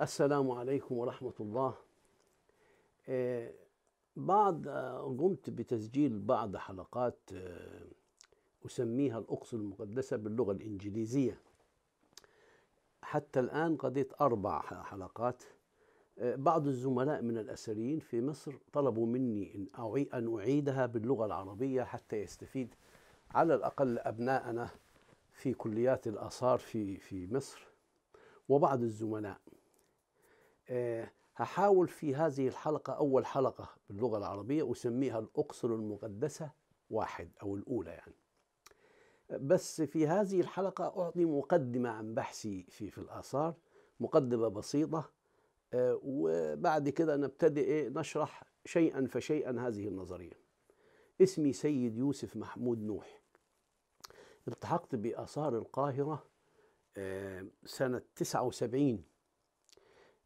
السلام عليكم ورحمة الله آه، بعد آه، قمت بتسجيل بعض حلقات آه، أسميها الأقصى المقدسة باللغة الإنجليزية حتى الآن قضيت أربع حلقات بعض الزملاء من الأسريين في مصر طلبوا مني أن أعيدها باللغة العربية حتى يستفيد على الأقل أبناءنا في كليات الآثار في في مصر وبعض الزملاء آه، هحاول في هذه الحلقة أول حلقة باللغة العربية أسميها الأقصر المقدسة واحد أو الأولى يعني بس في هذه الحلقة أعطي مقدمة عن بحثي في في الآثار مقدمة بسيطة آه، وبعد كده نبتدئ إيه، نشرح شيئا فشيئا هذه النظرية اسمي سيد يوسف محمود نوح التحقت بآثار القاهرة آه، سنة 79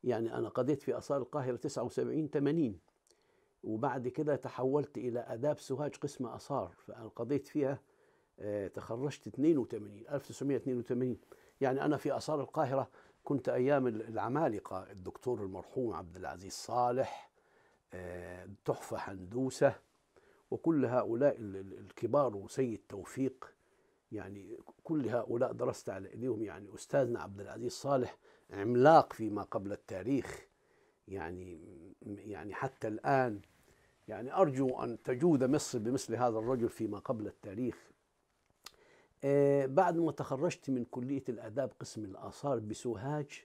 يعني أنا قضيت في آثار القاهرة 79 80 وبعد كده تحولت إلى آداب سوهاج قسم آثار فأنا قضيت فيها آه، تخرجت 82 1982 يعني أنا في آثار القاهرة كنت أيام العمالقة الدكتور المرحوم عبد العزيز صالح آه، تحفة هندوسة وكل هؤلاء الكبار وسيد توفيق يعني كل هؤلاء درست على ايديهم يعني استاذنا عبد العزيز صالح عملاق فيما قبل التاريخ يعني يعني حتى الآن يعني أرجو أن تجود مصر بمثل هذا الرجل فيما قبل التاريخ آه، بعد ما تخرجت من كلية الآداب قسم الآثار بسوهاج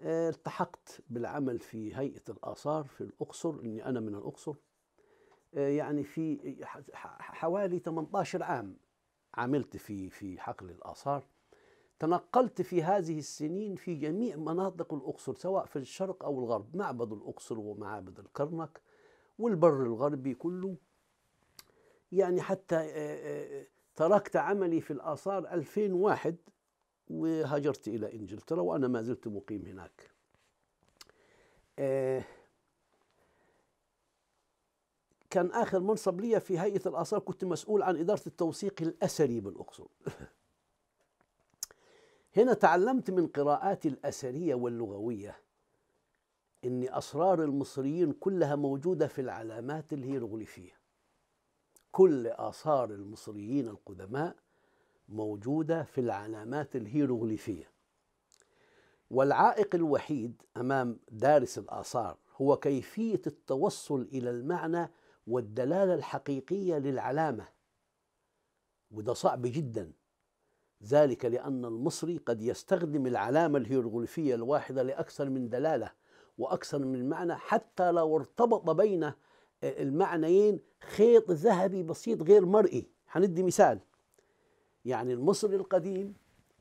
آه، التحقت بالعمل في هيئة الآثار في الأقصر إني أنا من الأقصر آه، يعني في حوالي 18 عام عملت في في حقل الآثار تنقلت في هذه السنين في جميع مناطق الأقصر سواء في الشرق أو الغرب معبد الأقصر ومعابد الكرنك والبر الغربي كله يعني حتى آه، آه، آه، تركت عملي في الآثار 2001 وهاجرت إلى إنجلترا وأنا ما زلت مقيم هناك كان آخر منصب لي في هيئة الآثار كنت مسؤول عن إدارة التوثيق الأثري بالأقصر هنا تعلمت من قراءاتي الأثرية واللغوية إن أسرار المصريين كلها موجودة في العلامات الهيروغليفية كل آثار المصريين القدماء موجودة في العلامات الهيروغليفية والعائق الوحيد أمام دارس الآثار هو كيفية التوصل إلى المعنى والدلالة الحقيقية للعلامة وده صعب جدا ذلك لأن المصري قد يستخدم العلامة الهيروغليفية الواحدة لأكثر من دلالة وأكثر من معنى حتى لو ارتبط بين آه، المعنيين خيط ذهبي بسيط غير مرئي هندي مثال يعني المصري القديم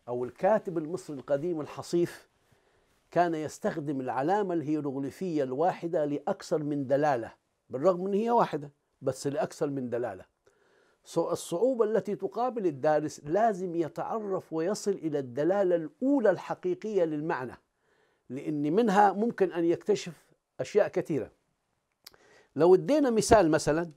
أو الكاتب المصري القديم الحصيف كان يستخدم العلامة الهيروغليفية الواحدة لأكثر من دلالة بالرغم من هي واحدة بس لأكثر من دلالة الصعوبة التي تقابل الدارس لازم يتعرف ويصل إلى الدلالة الأولى الحقيقية للمعنى لأن منها ممكن أن يكتشف أشياء كثيرة لو ادينا مثال مثلا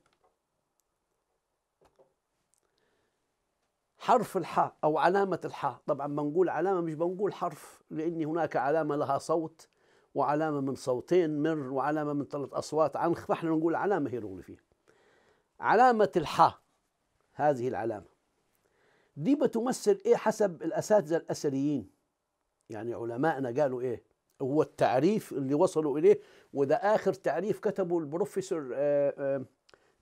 حرف الحاء أو علامة الحاء طبعا بنقول علامة مش بنقول حرف لأن هناك علامة لها صوت وعلامة من صوتين مر وعلامة من ثلاث أصوات عنخ فإحنا نقول علامة هيروغليفية علامة الحاء هذه العلامة دي بتمثل إيه حسب الأساتذة الأثريين يعني علمائنا قالوا إيه هو التعريف اللي وصلوا إليه وده آخر تعريف كتبه البروفيسور آه، آه،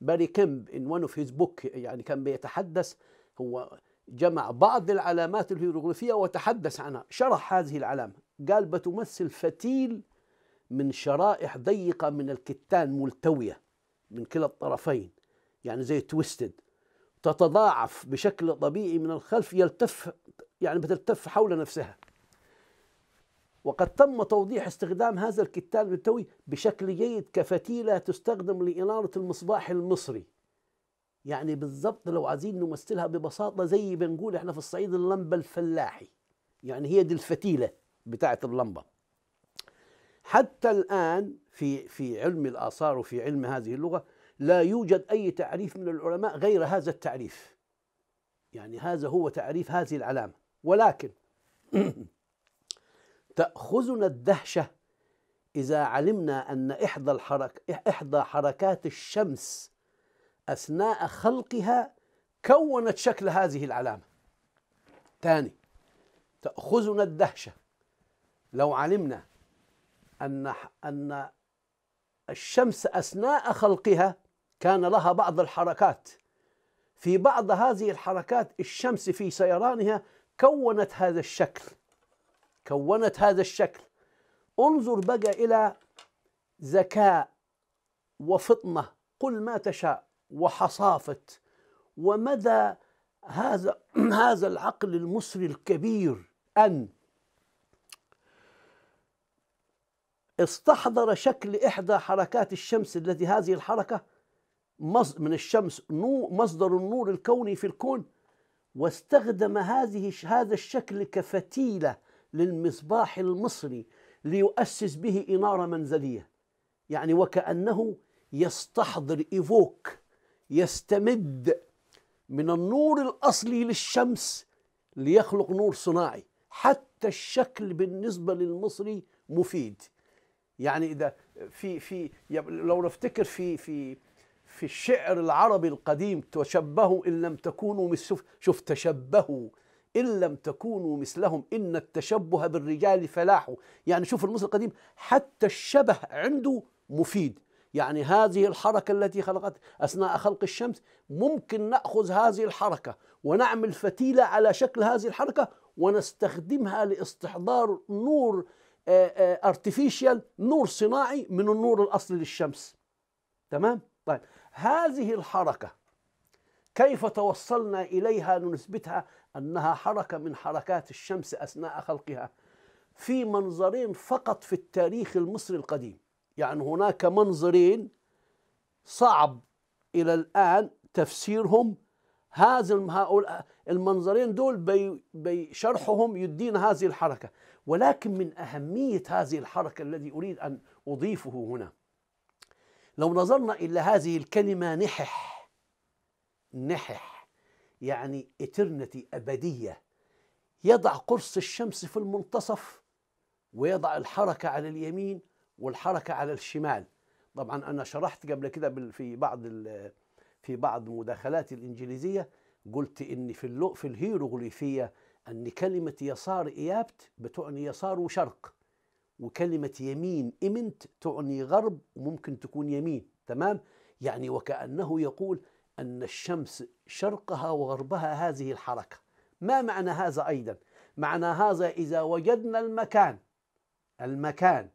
باري كيمب إن ون أوف هيز بوك يعني كان بيتحدث هو جمع بعض العلامات الهيروغليفية وتحدث عنها شرح هذه العلامة قال بتمثل فتيل من شرائح ضيقة من الكتان ملتوية من كلا الطرفين يعني زي تويستد تتضاعف بشكل طبيعي من الخلف يلتف يعني بتلتف حول نفسها وقد تم توضيح استخدام هذا الكتان التوي بشكل جيد كفتيلة تستخدم لإنارة المصباح المصري يعني بالضبط لو عايزين نمثلها ببساطة زي بنقول احنا في الصعيد اللمبة الفلاحي يعني هي دي الفتيلة بتاعة اللمبة حتى الآن في في علم الآثار وفي علم هذه اللغة لا يوجد أي تعريف من العلماء غير هذا التعريف يعني هذا هو تعريف هذه العلامة ولكن تأخذنا الدهشة إذا علمنا أن إحدى الحرك إحدى حركات الشمس أثناء خلقها كونت شكل هذه العلامة ثاني تأخذنا الدهشة لو علمنا أن أن الشمس أثناء خلقها كان لها بعض الحركات في بعض هذه الحركات الشمس في سيرانها كونت هذا الشكل كونت هذا الشكل انظر بقى إلى ذكاء وفطنة قل ما تشاء وحصافة ومدى هذا هذا العقل المصري الكبير أن استحضر شكل إحدى حركات الشمس التي هذه الحركة من الشمس مصدر النور الكوني في الكون واستخدم هذه هذا الشكل كفتيلة للمصباح المصري ليؤسس به إنارة منزلية يعني وكأنه يستحضر إيفوك يستمد من النور الأصلي للشمس ليخلق نور صناعي حتى الشكل بالنسبة للمصري مفيد يعني إذا في في لو نفتكر في في في الشعر العربي القديم تشبهوا إن لم تكونوا مثل شوف تشبهوا إن لم تكونوا مثلهم إن التشبه بالرجال فلاح يعني شوف المصري القديم حتى الشبه عنده مفيد يعني هذه الحركة التي خلقت أثناء خلق الشمس ممكن نأخذ هذه الحركة ونعمل فتيلة على شكل هذه الحركة ونستخدمها لاستحضار نور ارتفيشال آه، آه، نور صناعي من النور الأصلي للشمس تمام؟ طيب هذه الحركة كيف توصلنا إليها لنثبتها أنها حركة من حركات الشمس أثناء خلقها في منظرين فقط في التاريخ المصري القديم يعني هناك منظرين صعب إلى الآن تفسيرهم هذا هؤلاء المنظرين دول بشرحهم يدين هذه الحركة ولكن من أهمية هذه الحركة الذي أريد أن أضيفه هنا لو نظرنا إلى هذه الكلمة نحح نحح يعني إترنتي أبدية يضع قرص الشمس في المنتصف ويضع الحركة على اليمين والحركة على الشمال طبعا أنا شرحت قبل كده في بعض في بعض مداخلاتي الإنجليزية قلت إن في في الهيروغليفية أن كلمة يسار إيابت بتعني يسار وشرق وكلمة يمين إمنت تعني غرب وممكن تكون يمين تمام يعني وكأنه يقول أن الشمس شرقها وغربها هذه الحركة ما معنى هذا أيضا معنى هذا إذا وجدنا المكان المكان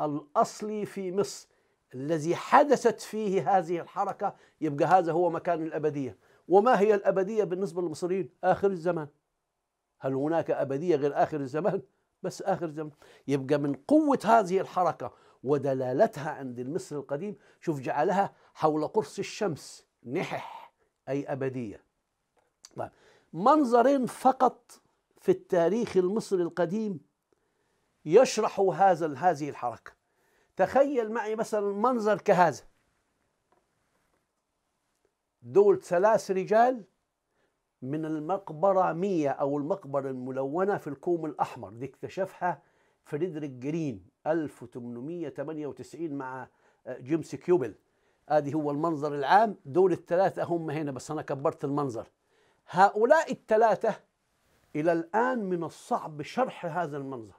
الأصلي في مصر الذي حدثت فيه هذه الحركة يبقى هذا هو مكان الأبدية وما هي الأبدية بالنسبة للمصريين آخر الزمان هل هناك أبدية غير آخر الزمان بس آخر زمن يبقى من قوة هذه الحركة ودلالتها عند المصر القديم شوف جعلها حول قرص الشمس نحح أي أبدية طيب منظرين فقط في التاريخ المصري القديم يشرح هذا هذه الحركة تخيل معي مثلا منظر كهذا دول ثلاث رجال من المقبرة 100 أو المقبرة الملونة في الكوم الأحمر دي اكتشفها فريدريك جرين 1898 مع آه، جيمس كيوبل ادي هو المنظر العام دول الثلاثة هم هنا بس أنا كبرت المنظر هؤلاء الثلاثة إلى الآن من الصعب شرح هذا المنظر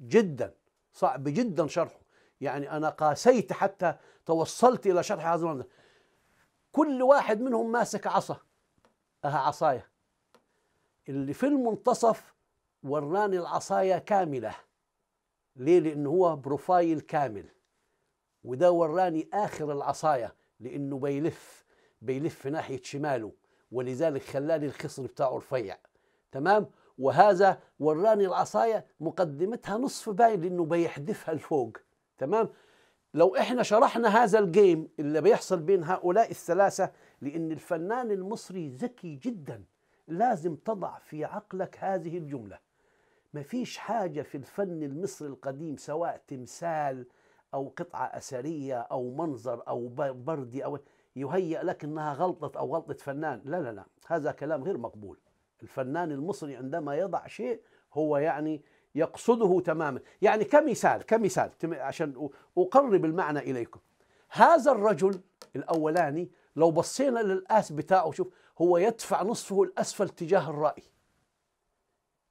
جدا صعب جدا شرحه يعني أنا قاسيت حتى توصلت إلى شرح هذا المنظر كل واحد منهم ماسك عصا اها عصايا اللي في المنتصف وراني العصايا كامله ليه لان هو بروفايل كامل وده وراني اخر العصايا لانه بيلف بيلف في ناحيه شماله ولذلك خلاني الخصر بتاعه رفيع تمام وهذا وراني العصايه مقدمتها نصف باين لانه بيحدفها لفوق تمام لو احنا شرحنا هذا الجيم اللي بيحصل بين هؤلاء الثلاثه لان الفنان المصري ذكي جدا لازم تضع في عقلك هذه الجمله مفيش حاجه في الفن المصري القديم سواء تمثال او قطعه اثريه او منظر او بردي او يهيأ لك انها غلطه او غلطه فنان لا لا لا هذا كلام غير مقبول الفنان المصري عندما يضع شيء هو يعني يقصده تماما يعني كمثال كمثال عشان أقرب المعنى إليكم هذا الرجل الأولاني لو بصينا للآس بتاعه شوف هو يدفع نصفه الأسفل تجاه الرأي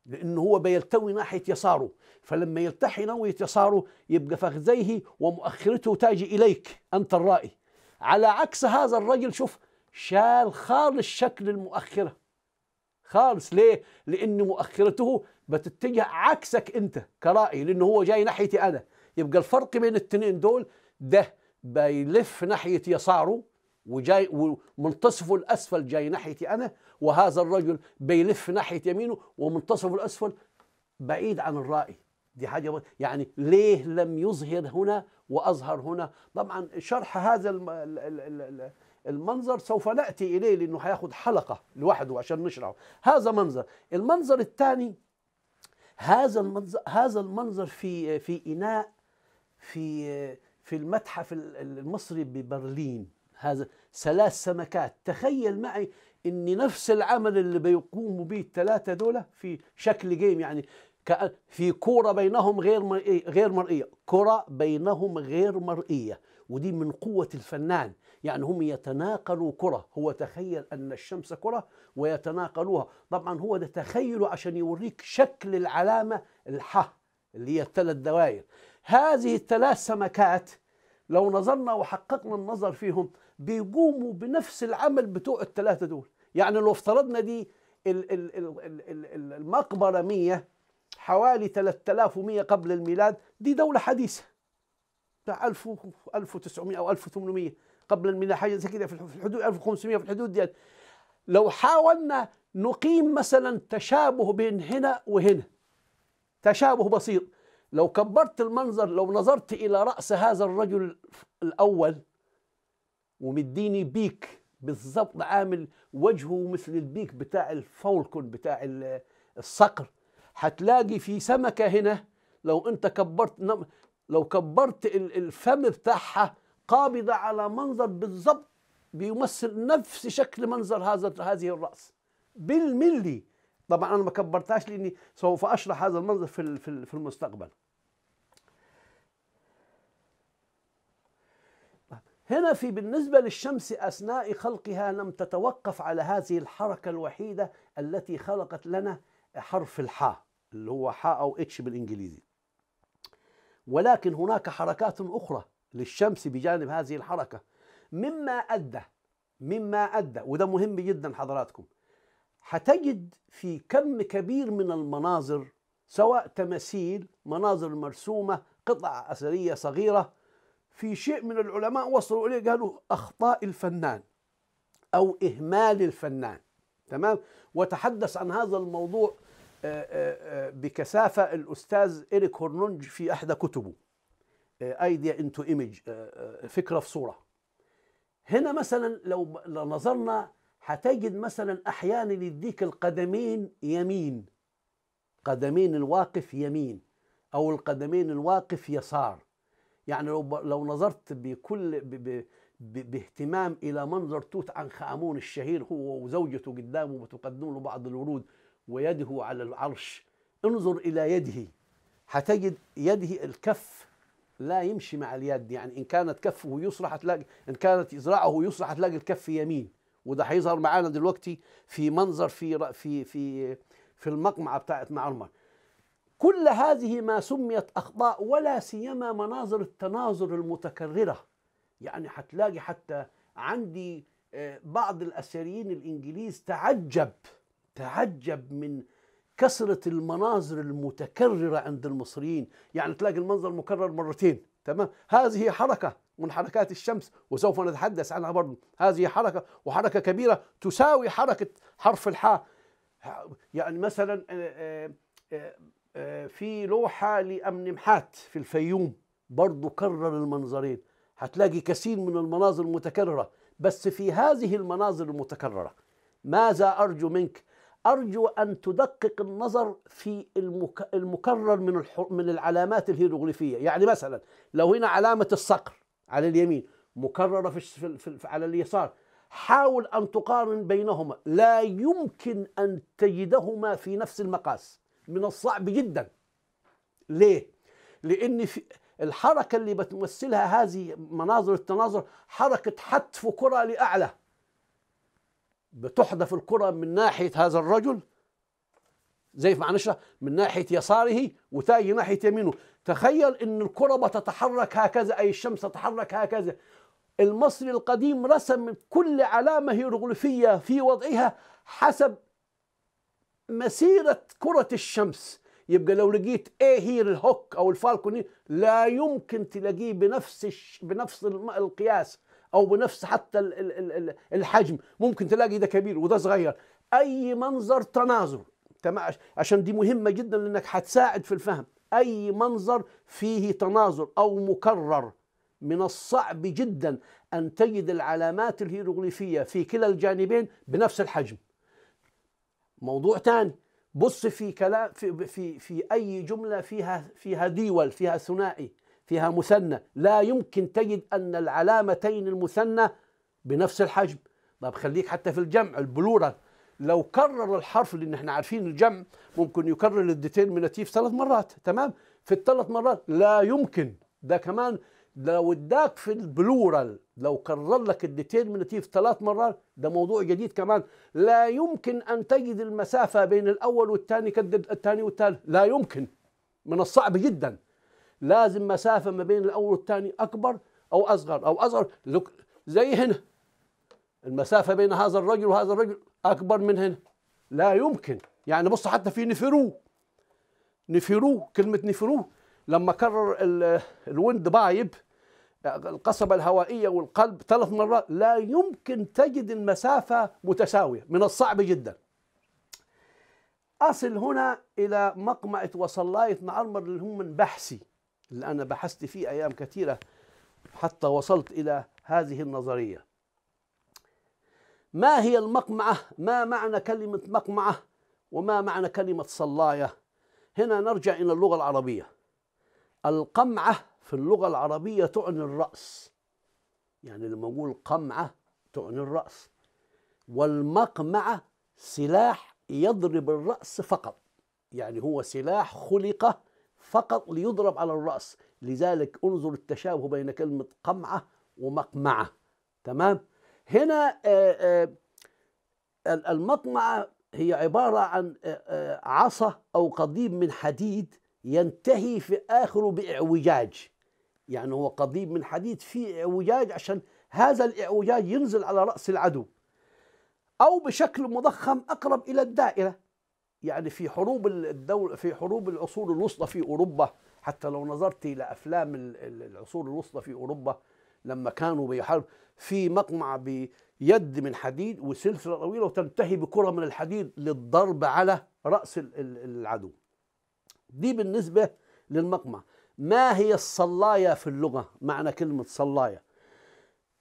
لأنه هو بيلتوي ناحية يساره فلما يلتحي ناحية يساره يبقى فخذيه ومؤخرته تاجي إليك أنت الرأي على عكس هذا الرجل شوف شال خالص شكل المؤخرة خالص ليه؟ لأن مؤخرته بتتجه عكسك انت كرأي لانه هو جاي ناحيتي انا يبقى الفرق بين التنين دول ده بيلف ناحية يساره وجاي ومنتصفه الاسفل جاي ناحيتي انا وهذا الرجل بيلف ناحية يمينه ومنتصفه الاسفل بعيد عن الرأي دي حاجة يعني ليه لم يظهر هنا وأظهر هنا طبعا شرح هذا المنظر سوف نأتي إليه لأنه هياخد حلقة لوحده عشان نشرحه هذا منظر المنظر الثاني هذا المنظر هذا المنظر في في اناء في في المتحف المصري ببرلين هذا ثلاث سمكات تخيل معي ان نفس العمل اللي بيقوموا به الثلاثه دول في شكل جيم يعني في كوره بينهم غير مرئية غير مرئية كرة بينهم غير مرئية ودي من قوة الفنان يعني هم يتناقلوا كرة هو تخيل أن الشمس كرة ويتناقلوها طبعا هو ده تخيله عشان يوريك شكل العلامة الحة اللي هي الثلاث دوائر هذه الثلاث سمكات لو نظرنا وحققنا النظر فيهم بيقوموا بنفس العمل بتوع الثلاثة دول يعني لو افترضنا دي المقبرة 100 حوالي 3100 قبل الميلاد دي دولة حديثة 1000 1900 أو 1800 قبل الميلاد حاجه زي كده في الحدود 1500 في الحدود ديت لو حاولنا نقيم مثلا تشابه بين هنا وهنا تشابه بسيط لو كبرت المنظر لو نظرت الى راس هذا الرجل الاول ومديني بيك بالضبط عامل وجهه مثل البيك بتاع الفولكون بتاع الصقر هتلاقي في سمكه هنا لو انت كبرت لو كبرت الفم بتاعها قابضة على منظر بالضبط بيمثل نفس شكل منظر هذا هذه الرأس بالملي طبعا أنا ما كبرتهاش لأني سوف أشرح هذا المنظر في في المستقبل هنا في بالنسبة للشمس أثناء خلقها لم تتوقف على هذه الحركة الوحيدة التي خلقت لنا حرف الحاء اللي هو حاء أو اتش بالإنجليزي ولكن هناك حركات أخرى للشمس بجانب هذه الحركة مما أدى مما أدى وده مهم جدا حضراتكم هتجد في كم كبير من المناظر سواء تماثيل مناظر مرسومة قطع أثرية صغيرة في شيء من العلماء وصلوا إليه قالوا أخطاء الفنان أو إهمال الفنان تمام وتحدث عن هذا الموضوع آه، آه، آه، بكثافة الأستاذ إريك هورنونج في إحدى كتبه ايديا انتو ايمج فكره في صوره هنا مثلا لو نظرنا هتجد مثلا احيانا يديك القدمين يمين قدمين الواقف يمين او القدمين الواقف يسار يعني لو لو نظرت بكل ب ب باهتمام الى منظر توت عنخ امون الشهير هو وزوجته قدامه وتقدم له بعض الورود ويده على العرش انظر الى يده هتجد يده الكف لا يمشي مع اليد يعني ان كانت كفه يسرى هتلاقي ان كانت ذراعه يسرى هتلاقي الكف يمين وده هيظهر معانا دلوقتي في منظر في في في في المقمعه بتاعت معمر كل هذه ما سميت اخطاء ولا سيما مناظر التناظر المتكرره يعني هتلاقي حتى عندي آه، بعض الاسيريين الانجليز تعجب تعجب من كثرة المناظر المتكررة عند المصريين يعني تلاقي المنظر مكرر مرتين تمام هذه حركة من حركات الشمس وسوف نتحدث عنها برضه هذه حركة وحركة كبيرة تساوي حركة حرف الحاء يعني مثلا آه، آه، آه، في لوحة لأمن محات في الفيوم برضه كرر المنظرين هتلاقي كثير من المناظر المتكررة بس في هذه المناظر المتكررة ماذا أرجو منك أرجو أن تدقق النظر في المكرر من من العلامات الهيروغليفية يعني مثلا لو هنا علامة الصقر على اليمين مكررة في, في على اليسار حاول أن تقارن بينهما لا يمكن أن تجدهما في نفس المقاس من الصعب جدا ليه؟ لأن في الحركة اللي بتمثلها هذه مناظر التناظر حركة حتف كرة لأعلى بتحدف الكرة من ناحية هذا الرجل زي ما نشرح من ناحية يساره وتاجي ناحية يمينه تخيل أن الكرة بتتحرك هكذا أي الشمس تتحرك هكذا المصري القديم رسم كل علامة هيروغليفية في وضعها حسب مسيرة كرة الشمس يبقى لو لقيت ايه هي الهوك او الفالكون لا يمكن تلاقيه بنفس الش... بنفس القياس او بنفس حتى الحجم ممكن تلاقي ده كبير وده صغير اي منظر تناظر عشان دي مهمه جدا لانك هتساعد في الفهم اي منظر فيه تناظر او مكرر من الصعب جدا ان تجد العلامات الهيروغليفيه في كلا الجانبين بنفس الحجم موضوع تاني بص في كلام في في, في اي جمله فيها فيها ديول فيها ثنائي فيها مثنى لا يمكن تجد أن العلامتين المثنى بنفس الحجم طب خليك حتى في الجمع البلورة لو كرر الحرف لأن احنا عارفين الجمع ممكن يكرر التيف ثلاث مرات تمام في الثلاث مرات لا يمكن ده كمان لو اداك في البلورال لو كرر لك الديتيرميناتيف ثلاث مرات ده موضوع جديد كمان لا يمكن ان تجد المسافه بين الاول والثاني كالثاني والثالث لا يمكن من الصعب جدا لازم مسافة ما بين الأول والثاني أكبر أو أصغر أو أصغر زي هنا المسافة بين هذا الرجل وهذا الرجل أكبر من هنا لا يمكن يعني بص حتى في نفرو نفرو كلمة نفرو لما كرر الويند بايب القصبة الهوائية والقلب ثلاث مرات لا يمكن تجد المسافة متساوية من الصعب جدا أصل هنا إلى مقمعة وصلاية معمر اللي هم من بحثي اللي أنا بحثت فيه أيام كثيرة حتى وصلت إلى هذه النظرية ما هي المقمعة؟ ما معنى كلمة مقمعة؟ وما معنى كلمة صلاية؟ هنا نرجع إلى اللغة العربية القمعة في اللغة العربية تعني الرأس يعني لما نقول قمعة تعني الرأس والمقمعة سلاح يضرب الرأس فقط يعني هو سلاح خلق فقط ليضرب على الرأس لذلك انظر التشابه بين كلمة قمعة ومقمعة تمام هنا آه، آه، المقمعة هي عبارة عن آه، عصا أو قضيب من حديد ينتهي في آخره بإعوجاج يعني هو قضيب من حديد فيه إعوجاج عشان هذا الإعوجاج ينزل على رأس العدو أو بشكل مضخم أقرب إلى الدائرة يعني في حروب الدول في حروب العصور الوسطى في اوروبا حتى لو نظرت الى افلام العصور الوسطى في اوروبا لما كانوا بيحارب في مقمع بيد من حديد وسلسله طويله وتنتهي بكره من الحديد للضرب على راس العدو دي بالنسبه للمقمع ما هي الصلايه في اللغه معنى كلمه صلايه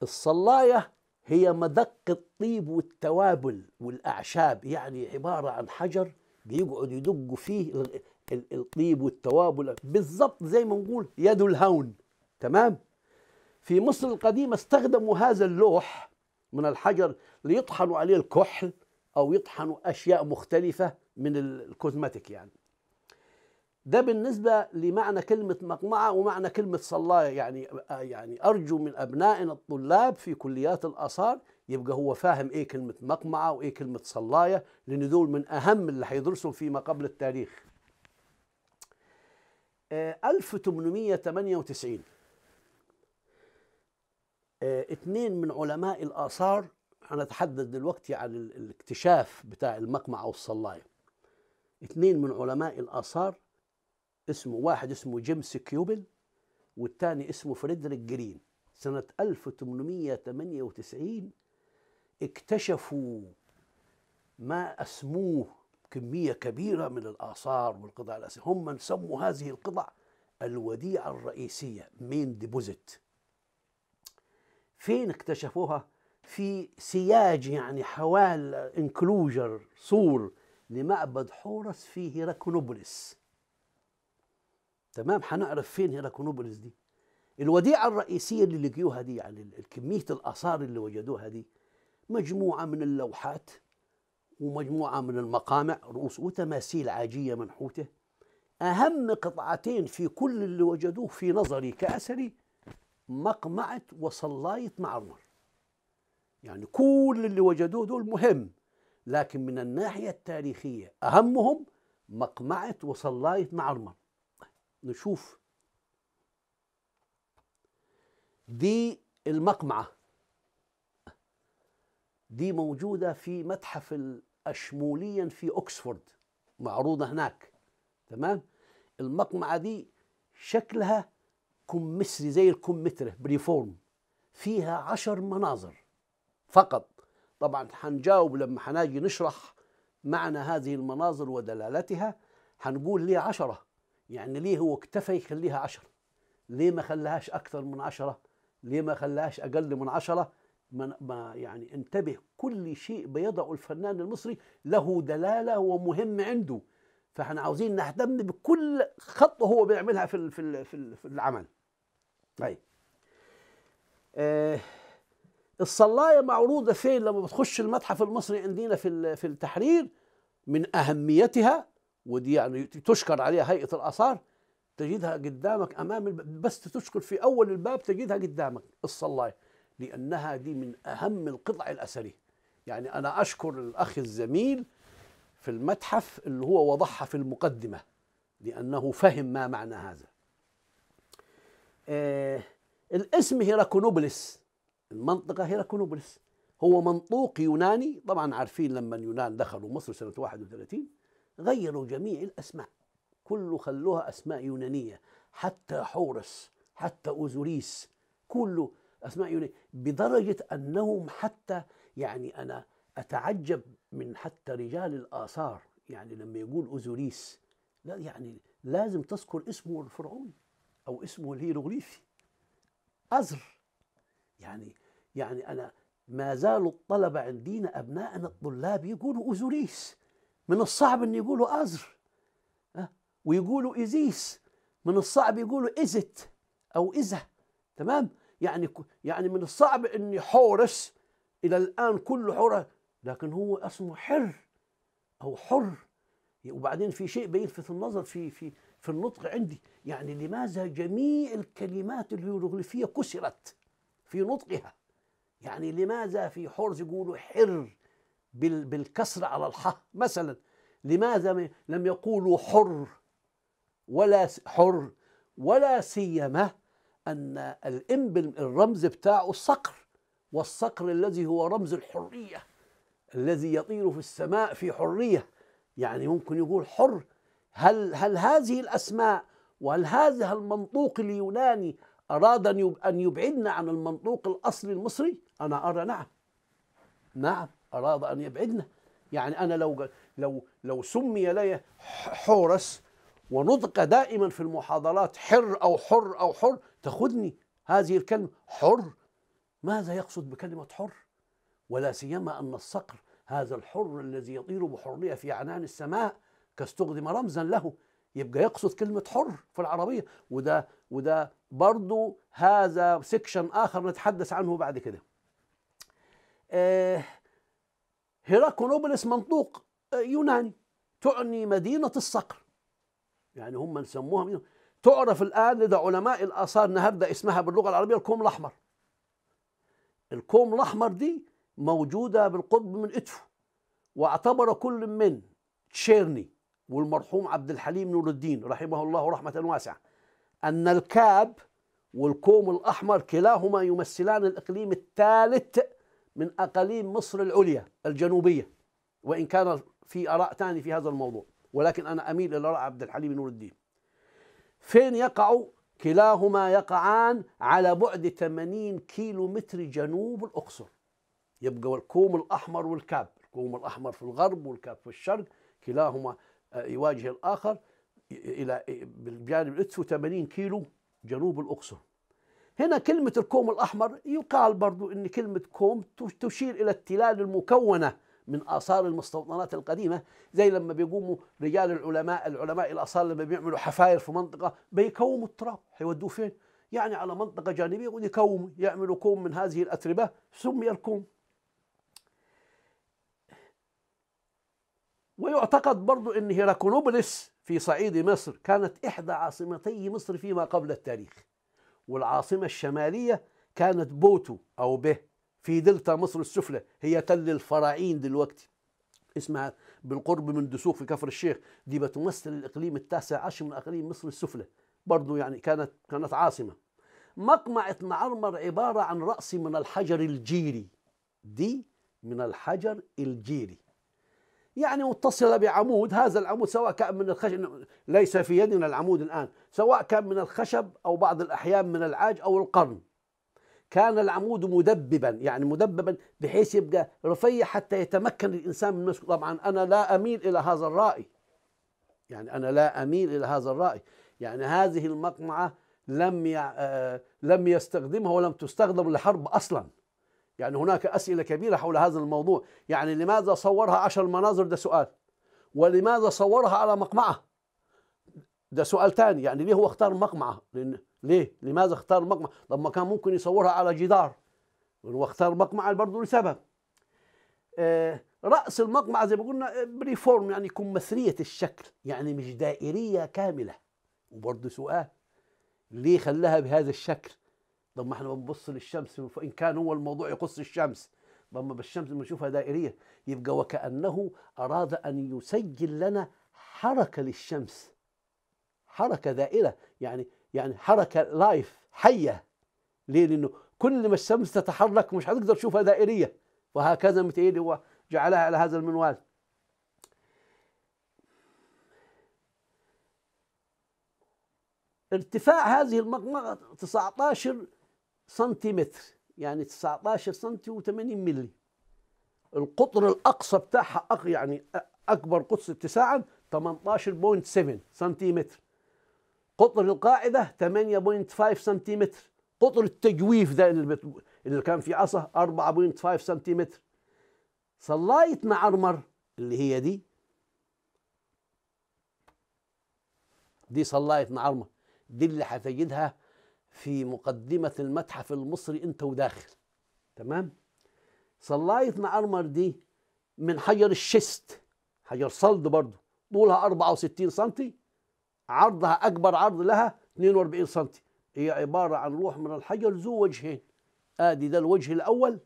الصلايه هي مدق الطيب والتوابل والاعشاب يعني عباره عن حجر بيقعدوا يدقوا فيه الطيب والتوابل بالضبط زي ما نقول يد الهون تمام في مصر القديمة استخدموا هذا اللوح من الحجر ليطحنوا عليه الكحل أو يطحنوا أشياء مختلفة من الكوزماتيك يعني ده بالنسبة لمعنى كلمة مقمعة ومعنى كلمة صلاة يعني يعني أرجو من أبنائنا الطلاب في كليات الآثار يبقى هو فاهم ايه كلمه مقمعه وايه كلمه صلايه لان دول من اهم اللي هيدرسوا فيما قبل التاريخ 1898 آه، اثنين آه، من علماء الآثار هنتحدث دلوقتي عن الاكتشاف بتاع المقمعة والصلاية. اثنين من علماء الآثار اسمه واحد اسمه جيمس كيوبل والتاني اسمه فريدريك جرين سنة 1898 اكتشفوا ما اسموه كميه كبيره من الاثار والقطع الاثريه هم من سموا هذه القطع الوديعه الرئيسيه مين ديبوزيت فين اكتشفوها في سياج يعني حوال انكلوجر سور لمعبد حورس في هيراكونوبوليس تمام حنعرف فين هيراكونوبوليس دي الوديعه الرئيسيه اللي لقيوها دي يعني كميه الاثار اللي وجدوها دي مجموعة من اللوحات ومجموعة من المقامع رؤوس وتماثيل عاجية منحوتة أهم قطعتين في كل اللي وجدوه في نظري كأثري مقمعة وصلاية معمر يعني كل اللي وجدوه دول مهم لكن من الناحية التاريخية أهمهم مقمعة وصلاية معمر نشوف دي المقمعه دي موجودة في متحف الأشمولية في أكسفورد معروضة هناك تمام المقمعة دي شكلها كم مصري زي الكم بريفورم فيها عشر مناظر فقط طبعا حنجاوب لما حناجي نشرح معنى هذه المناظر ودلالتها حنقول ليه عشرة يعني ليه هو اكتفى يخليها عشرة ليه ما خلاهاش أكثر من عشرة ليه ما خلاهاش أقل من عشرة ما يعني انتبه كل شيء بيضعه الفنان المصري له دلاله ومهم عنده فاحنا عاوزين نهتم بكل خطوه هو بيعملها في في في العمل طيب آه الصلايه معروضه فين لما بتخش المتحف المصري عندنا في في التحرير من اهميتها ودي يعني تشكر عليها هيئه الاثار تجدها قدامك امام بس تشكر في اول الباب تجدها قدامك الصلايه لأنها دي من أهم القطع الأثرية يعني أنا أشكر الأخ الزميل في المتحف اللي هو وضعها في المقدمة لأنه فهم ما معنى هذا آه الاسم هيراكونوبلس المنطقة هيراكونوبلس هو منطوق يوناني طبعا عارفين لما اليونان دخلوا مصر سنة 31 غيروا جميع الأسماء كله خلوها أسماء يونانية حتى حورس حتى أوزوريس كله أسماء يونانية بدرجة أنهم حتى يعني أنا أتعجب من حتى رجال الآثار يعني لما يقول أوزوريس لا يعني لازم تذكر اسمه الفرعوني أو اسمه الهيروغليفي أزر يعني يعني أنا ما زالوا الطلبة عندنا أبنائنا الطلاب يقولوا أوزوريس من الصعب أن يقولوا أزر أه؟ ويقولوا إيزيس من الصعب يقولوا إزت أو إزة تمام يعني يعني من الصعب اني حورس الى الان كل حوره لكن هو اسمه حر او حر وبعدين في شيء بيلفت النظر في في في النطق عندي يعني لماذا جميع الكلمات الهيروغليفيه كسرت في نطقها يعني لماذا في حرز يقولوا حر بالكسر على الحاء مثلا لماذا لم يقولوا حر ولا حر ولا سيما ان الامبل الرمز بتاعه الصقر والصقر الذي هو رمز الحريه الذي يطير في السماء في حريه يعني ممكن يقول حر هل هل هذه الاسماء وهل هذا المنطوق اليوناني اراد ان ان يبعدنا عن المنطوق الاصلي المصري؟ انا ارى نعم نعم اراد ان يبعدنا يعني انا لو لو لو سمي لي حورس ونطق دائما في المحاضرات حر او حر او حر تاخذني هذه الكلمة حر ماذا يقصد بكلمة حر ولا سيما أن الصقر هذا الحر الذي يطير بحرية في عنان السماء كاستخدم رمزا له يبقى يقصد كلمة حر في العربية وده وده برضو هذا سكشن آخر نتحدث عنه بعد كده آه هيراكونوبلس منطوق آه، يوناني تعني مدينة الصقر يعني هم سموها تعرف الآن لدى علماء الآثار النهاردة اسمها باللغة العربية الكوم الأحمر الكوم الأحمر دي موجودة بالقطب من إدفو واعتبر كل من تشيرني والمرحوم عبد الحليم نور الدين رحمه الله رحمة واسعة أن الكاب والكوم الأحمر كلاهما يمثلان الإقليم الثالث من أقاليم مصر العليا الجنوبية وإن كان في آراء ثانية في هذا الموضوع ولكن أنا أميل إلى رأي عبد الحليم نور الدين فين يقع كلاهما يقعان على بعد 80 كيلو متر جنوب الأقصر يبقى الكوم الأحمر والكاب الكوم الأحمر في الغرب والكاب في الشرق كلاهما آه، يواجه الآخر إلى بالجانب الأدفو 80 كيلو جنوب الأقصر هنا كلمة الكوم الأحمر يقال برضو أن كلمة كوم تشير إلى التلال المكونة من اثار المستوطنات القديمه زي لما بيقوموا رجال العلماء العلماء الاثار لما بيعملوا حفاير في منطقه بيكوموا التراب هيودوه فين؟ يعني على منطقه جانبيه ويكوموا يعملوا كوم من هذه الاتربه سمي الكوم ويعتقد برضو ان هيراكونوبلس في صعيد مصر كانت احدى عاصمتي مصر فيما قبل التاريخ والعاصمه الشماليه كانت بوتو او به في دلتا مصر السفلى هي تل الفراعين دلوقتي اسمها بالقرب من دسوق في كفر الشيخ دي بتمثل الاقليم التاسع عشر من اقليم مصر السفلى برضه يعني كانت كانت عاصمه مقمع نعرمر عباره عن راس من الحجر الجيري دي من الحجر الجيري يعني متصله بعمود هذا العمود سواء كان من الخشب ليس في يدنا العمود الان سواء كان من الخشب او بعض الاحيان من العاج او القرن كان العمود مدببا يعني مدببا بحيث يبقى رفيع حتى يتمكن الانسان من مسكه طبعا انا لا اميل الى هذا الراي يعني انا لا اميل الى هذا الراي يعني هذه المقمعه لم ي... آه، لم يستخدمها ولم تستخدم لحرب اصلا يعني هناك اسئله كبيره حول هذا الموضوع يعني لماذا صورها عشر مناظر ده سؤال ولماذا صورها على مقمعه ده سؤال ثاني يعني ليه هو اختار مقمعه لان ليه؟ لماذا اختار مقمع؟ طب ما كان ممكن يصورها على جدار واختار مقمع برضه لسبب آه، رأس المقمع زي ما قلنا آه، بريفورم يعني يكون مثرية الشكل يعني مش دائرية كاملة وبرضه سؤال ليه خلاها بهذا الشكل؟ طب ما احنا بنبص للشمس ان كان هو الموضوع يقص الشمس لما بالشمس بنشوفها دائرية يبقى وكأنه أراد أن يسجل لنا حركة للشمس حركة دائرة يعني يعني حركه لايف حيه ليه؟ لانه كل ما الشمس تتحرك مش هتقدر تشوفها دائريه وهكذا متهيألي هو جعلها على هذا المنوال ارتفاع هذه المغمغة 19 سنتيمتر يعني 19 سنتي و80 ملي القطر الأقصى بتاعها يعني أكبر قطر اتساعا 18.7 سنتيمتر قطر القاعدة 8.5 سنتيمتر قطر التجويف ده اللي, اللي كان في عصا 4.5 سنتيمتر صلاية معرمر اللي هي دي دي صلاية معرمر دي اللي هتجدها في مقدمة المتحف المصري انت وداخل تمام صلاية معرمر دي من حجر الشيست حجر صلد برضه طولها 64 سنتي عرضها اكبر عرض لها 42 سم هي عباره عن روح من الحجر ذو وجهين ادي ده الوجه الاول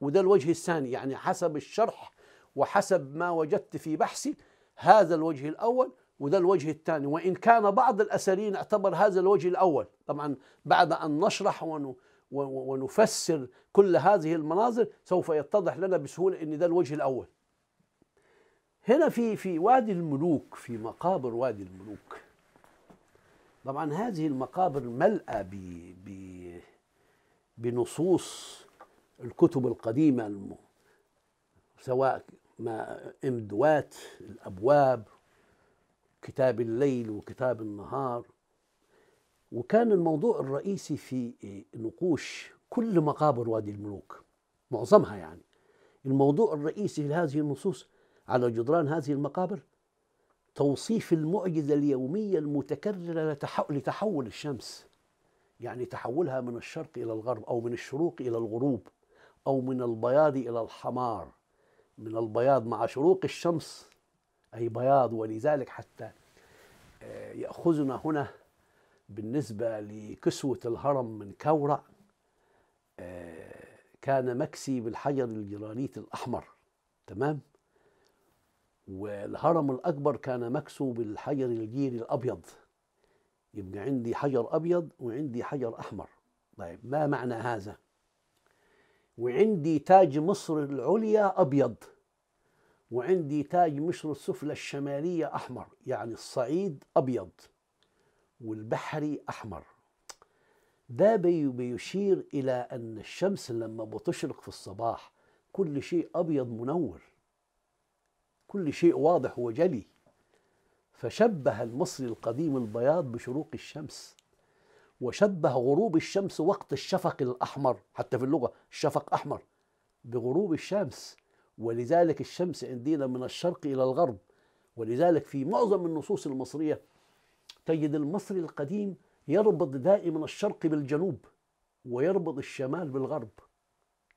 وده الوجه الثاني يعني حسب الشرح وحسب ما وجدت في بحثي هذا الوجه الاول وده الوجه الثاني وان كان بعض الاثريين اعتبر هذا الوجه الاول طبعا بعد ان نشرح ونفسر كل هذه المناظر سوف يتضح لنا بسهوله ان ده الوجه الاول هنا في في وادي الملوك في مقابر وادي الملوك طبعا هذه المقابر ملأى ب ب بنصوص الكتب القديمة سواء ما امدوات الأبواب كتاب الليل وكتاب النهار وكان الموضوع الرئيسي في نقوش كل مقابر وادي الملوك معظمها يعني الموضوع الرئيسي لهذه النصوص على جدران هذه المقابر توصيف المعجزة اليومية المتكررة لتحول الشمس يعني تحولها من الشرق إلى الغرب أو من الشروق إلى الغروب أو من البياض إلى الحمار من البياض مع شروق الشمس أي بياض ولذلك حتى آه، يأخذنا هنا بالنسبة لكسوة الهرم من كورع آه، كان مكسي بالحجر الجرانيت الأحمر تمام والهرم الأكبر كان مكسو بالحجر الجيري الأبيض يبقى عندي حجر أبيض وعندي حجر أحمر طيب ما معنى هذا وعندي تاج مصر العليا أبيض وعندي تاج مصر السفلى الشمالية أحمر يعني الصعيد أبيض والبحري أحمر ده بيشير إلى أن الشمس لما بتشرق في الصباح كل شيء أبيض منور كل شيء واضح وجلي فشبه المصري القديم البياض بشروق الشمس وشبه غروب الشمس وقت الشفق الأحمر حتى في اللغة الشفق أحمر بغروب الشمس ولذلك الشمس عندنا من الشرق إلى الغرب ولذلك في معظم النصوص المصرية تجد المصري القديم يربط دائما الشرق بالجنوب ويربط الشمال بالغرب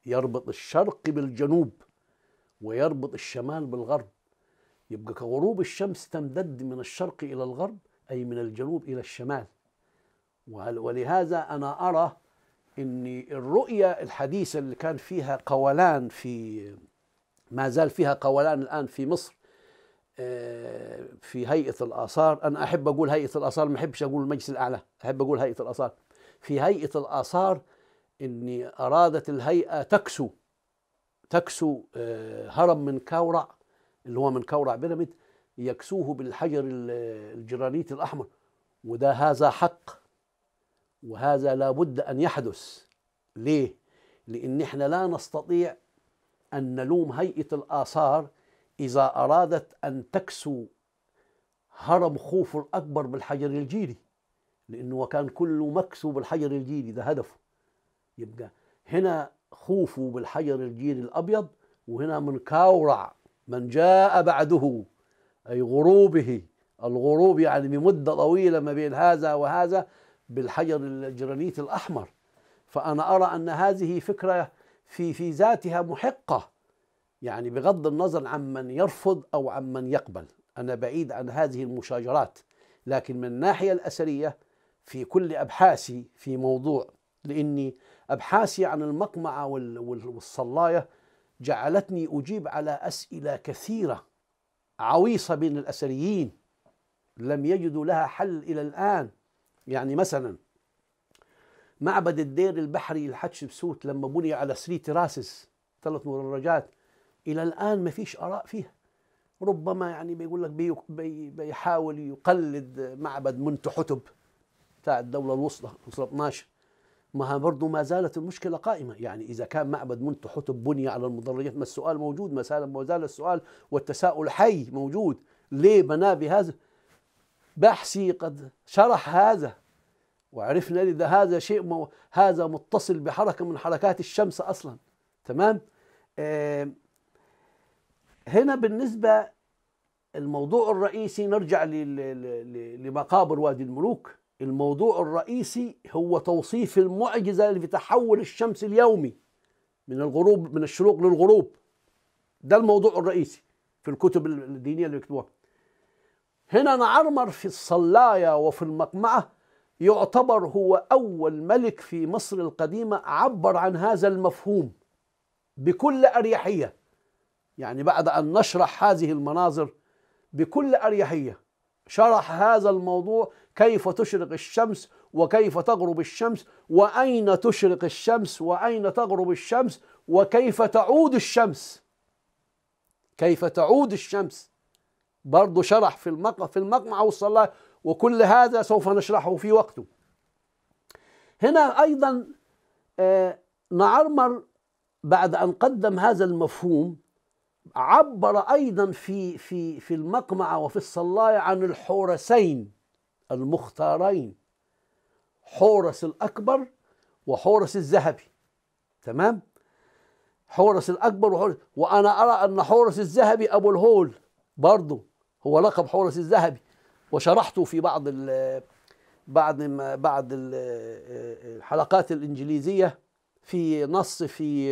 يربط الشرق بالجنوب ويربط الشمال بالغرب يبقى كغروب الشمس تمتد من الشرق إلى الغرب أي من الجنوب إلى الشمال ولهذا أنا أرى أن الرؤية الحديثة اللي كان فيها قولان في ما زال فيها قولان الآن في مصر آه، في هيئة الآثار أنا أحب أقول هيئة الآثار ما أحبش أقول المجلس الأعلى أحب أقول هيئة الآثار في هيئة الآثار أني أرادت الهيئة تكسو تكسو آه، هرم من كاورع اللي هو من كورع بيراميد يكسوه بالحجر الجرانيت الأحمر وده هذا حق وهذا لابد أن يحدث ليه؟ لأن احنا لا نستطيع أن نلوم هيئة الآثار إذا أرادت أن تكسو هرم خوف الأكبر بالحجر الجيري لأنه كان كله مكسو بالحجر الجيري ده هدفه يبقى هنا خوفه بالحجر الجيري الأبيض وهنا من كاورع من جاء بعده أي غروبه الغروب يعني بمدة طويلة ما بين هذا وهذا بالحجر الجرانيت الأحمر فأنا أرى أن هذه فكرة في في ذاتها محقة يعني بغض النظر عمن يرفض أو عمن يقبل أنا بعيد عن هذه المشاجرات لكن من الناحية الأثرية في كل أبحاثي في موضوع لأني أبحاثي عن المقمعة والصلاية جعلتني أجيب على أسئلة كثيرة عويصة بين الأثريين لم يجدوا لها حل إلى الآن يعني مثلا معبد الدير البحري الحتشبسوت لما بني على سري تراسس ثلاث مدرجات إلى الآن ما فيش آراء فيها ربما يعني بيقول لك بي بي بيحاول يقلد معبد منتحتب بتاع الدولة الوسطى 12 ما برضه ما زالت المشكلة قائمة يعني إذا كان معبد منت حتب بني على المضريات ما السؤال موجود ما زال ما زال السؤال والتساؤل حي موجود ليه بنا بهذا بحثي قد شرح هذا وعرفنا إذا هذا شيء مو هذا متصل بحركة من حركات الشمس أصلا تمام آه هنا بالنسبة الموضوع الرئيسي نرجع لمقابر وادي الملوك الموضوع الرئيسي هو توصيف المعجزة في تحول الشمس اليومي من الغروب من الشروق للغروب ده الموضوع الرئيسي في الكتب الدينية اللي بيكتبوها هنا نعرمر في الصلاية وفي المقمعة يعتبر هو أول ملك في مصر القديمة عبر عن هذا المفهوم بكل أريحية يعني بعد أن نشرح هذه المناظر بكل أريحية شرح هذا الموضوع كيف تشرق الشمس وكيف تغرب الشمس واين تشرق الشمس واين تغرب الشمس وكيف تعود الشمس كيف تعود الشمس برضه شرح في المقمع في المقمع والصلاه وكل هذا سوف نشرحه في وقته هنا ايضا آه، نعرمر بعد ان قدم هذا المفهوم عبر ايضا في في في المقمعه وفي الصلايه عن الحورسين المختارين حورس الأكبر وحورس الذهبي تمام حورس الأكبر وحورس وأنا أرى أن حورس الذهبي أبو الهول برضه هو لقب حورس الذهبي وشرحته في بعض ال بعد ما بعد الحلقات الإنجليزية في نص في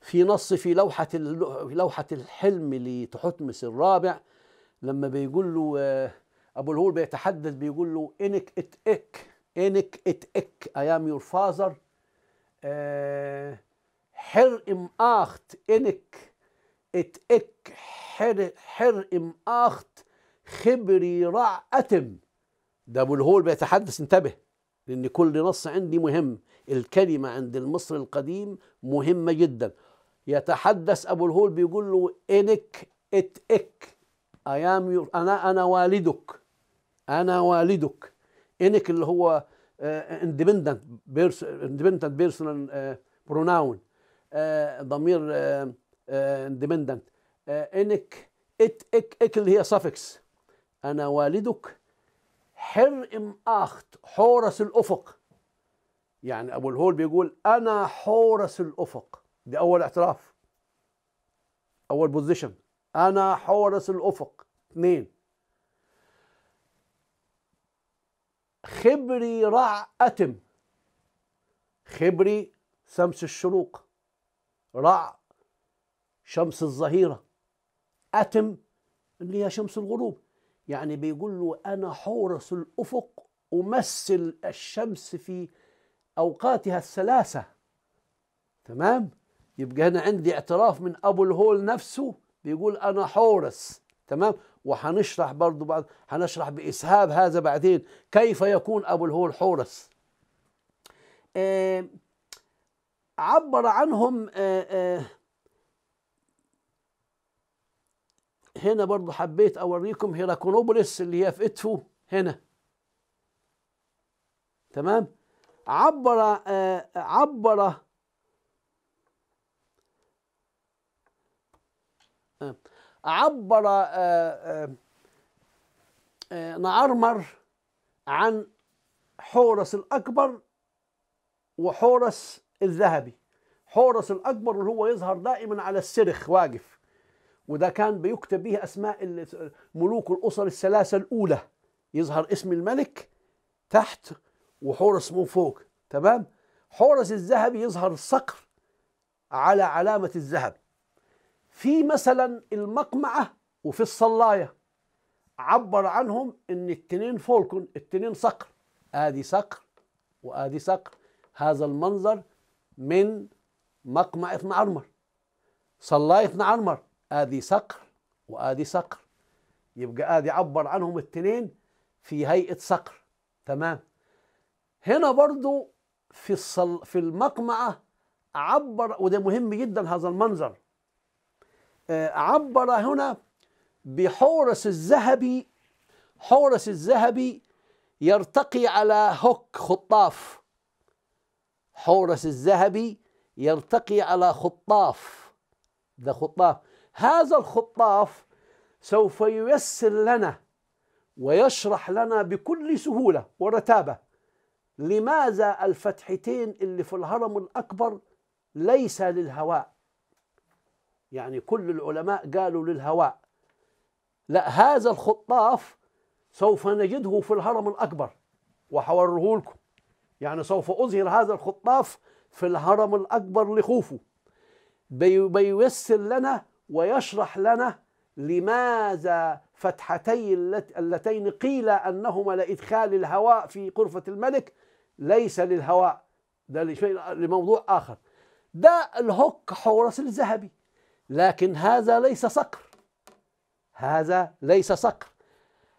في نص في لوحة لوحة الحلم لتحتمس الرابع لما بيقول له ابو الهول بيتحدث بيقول له انك ات اك انك ات اك اي ام يور فاذر حر ام اخت انك ات اك حر حر ام اخت خبري رع اتم ده ابو الهول بيتحدث انتبه لان كل نص عندي مهم الكلمه عند المصري القديم مهمه جدا يتحدث ابو الهول بيقول له انك ات اك ايام انا انا والدك انا والدك انك اللي هو اندبندنت اندبندنت بيرسونال بروناون ضمير اندبندنت آه، آه، آه، انك ات اك اك اللي هي سفكس انا والدك حر ام اخت حورس الافق يعني ابو الهول بيقول انا حورس الافق دي اول اعتراف اول بوزيشن انا حورس الافق اثنين خبري رع أتم خبري شمس الشروق رع شمس الظهيرة أتم اللي هي شمس الغروب يعني بيقول له أنا حورس الأفق أمثل الشمس في أوقاتها الثلاثة تمام يبقى أنا عندي اعتراف من أبو الهول نفسه بيقول أنا حورس تمام وحنشرح برضو بعد هنشرح بإسهاب هذا بعدين كيف يكون أبو الهول حورس عبر عنهم هنا برضو حبيت أوريكم هيراكونوبوليس اللي هي في إتفو هنا تمام عبر عبر عبر آه، آه، آه، نعرمر عن حورس الأكبر وحورس الذهبي حورس الأكبر اللي هو يظهر دائما على السرخ واقف وده كان بيكتب به أسماء ملوك الأسر الثلاثة الأولى يظهر اسم الملك تحت وحورس من فوق تمام حورس الذهبي يظهر الصقر على علامة الذهب في مثلا المقمعة وفي الصلاية عبر عنهم ان التنين فولكون التنين صقر ادي صقر وادي صقر هذا المنظر من مقمع عرمر صلاية عرمر ادي صقر وادي صقر يبقى ادي عبر عنهم التنين في هيئة صقر تمام هنا برضو في الصل في المقمعة عبر وده مهم جدا هذا المنظر آه، عبر هنا بحورس الذهبي حورس الذهبي يرتقي على هوك خطاف حورس الذهبي يرتقي على خطاف ده خطاف هذا الخطاف سوف ييسر لنا ويشرح لنا بكل سهولة ورتابة لماذا الفتحتين اللي في الهرم الأكبر ليس للهواء يعني كل العلماء قالوا للهواء لا هذا الخطاف سوف نجده في الهرم الأكبر وحوره لكم يعني سوف أظهر هذا الخطاف في الهرم الأكبر لخوفه بييسر لنا ويشرح لنا لماذا فتحتي اللتين قيل أنهما لإدخال الهواء في قرفة الملك ليس للهواء ده لموضوع آخر ده الهوك حورس الذهبي لكن هذا ليس صقر هذا ليس صقر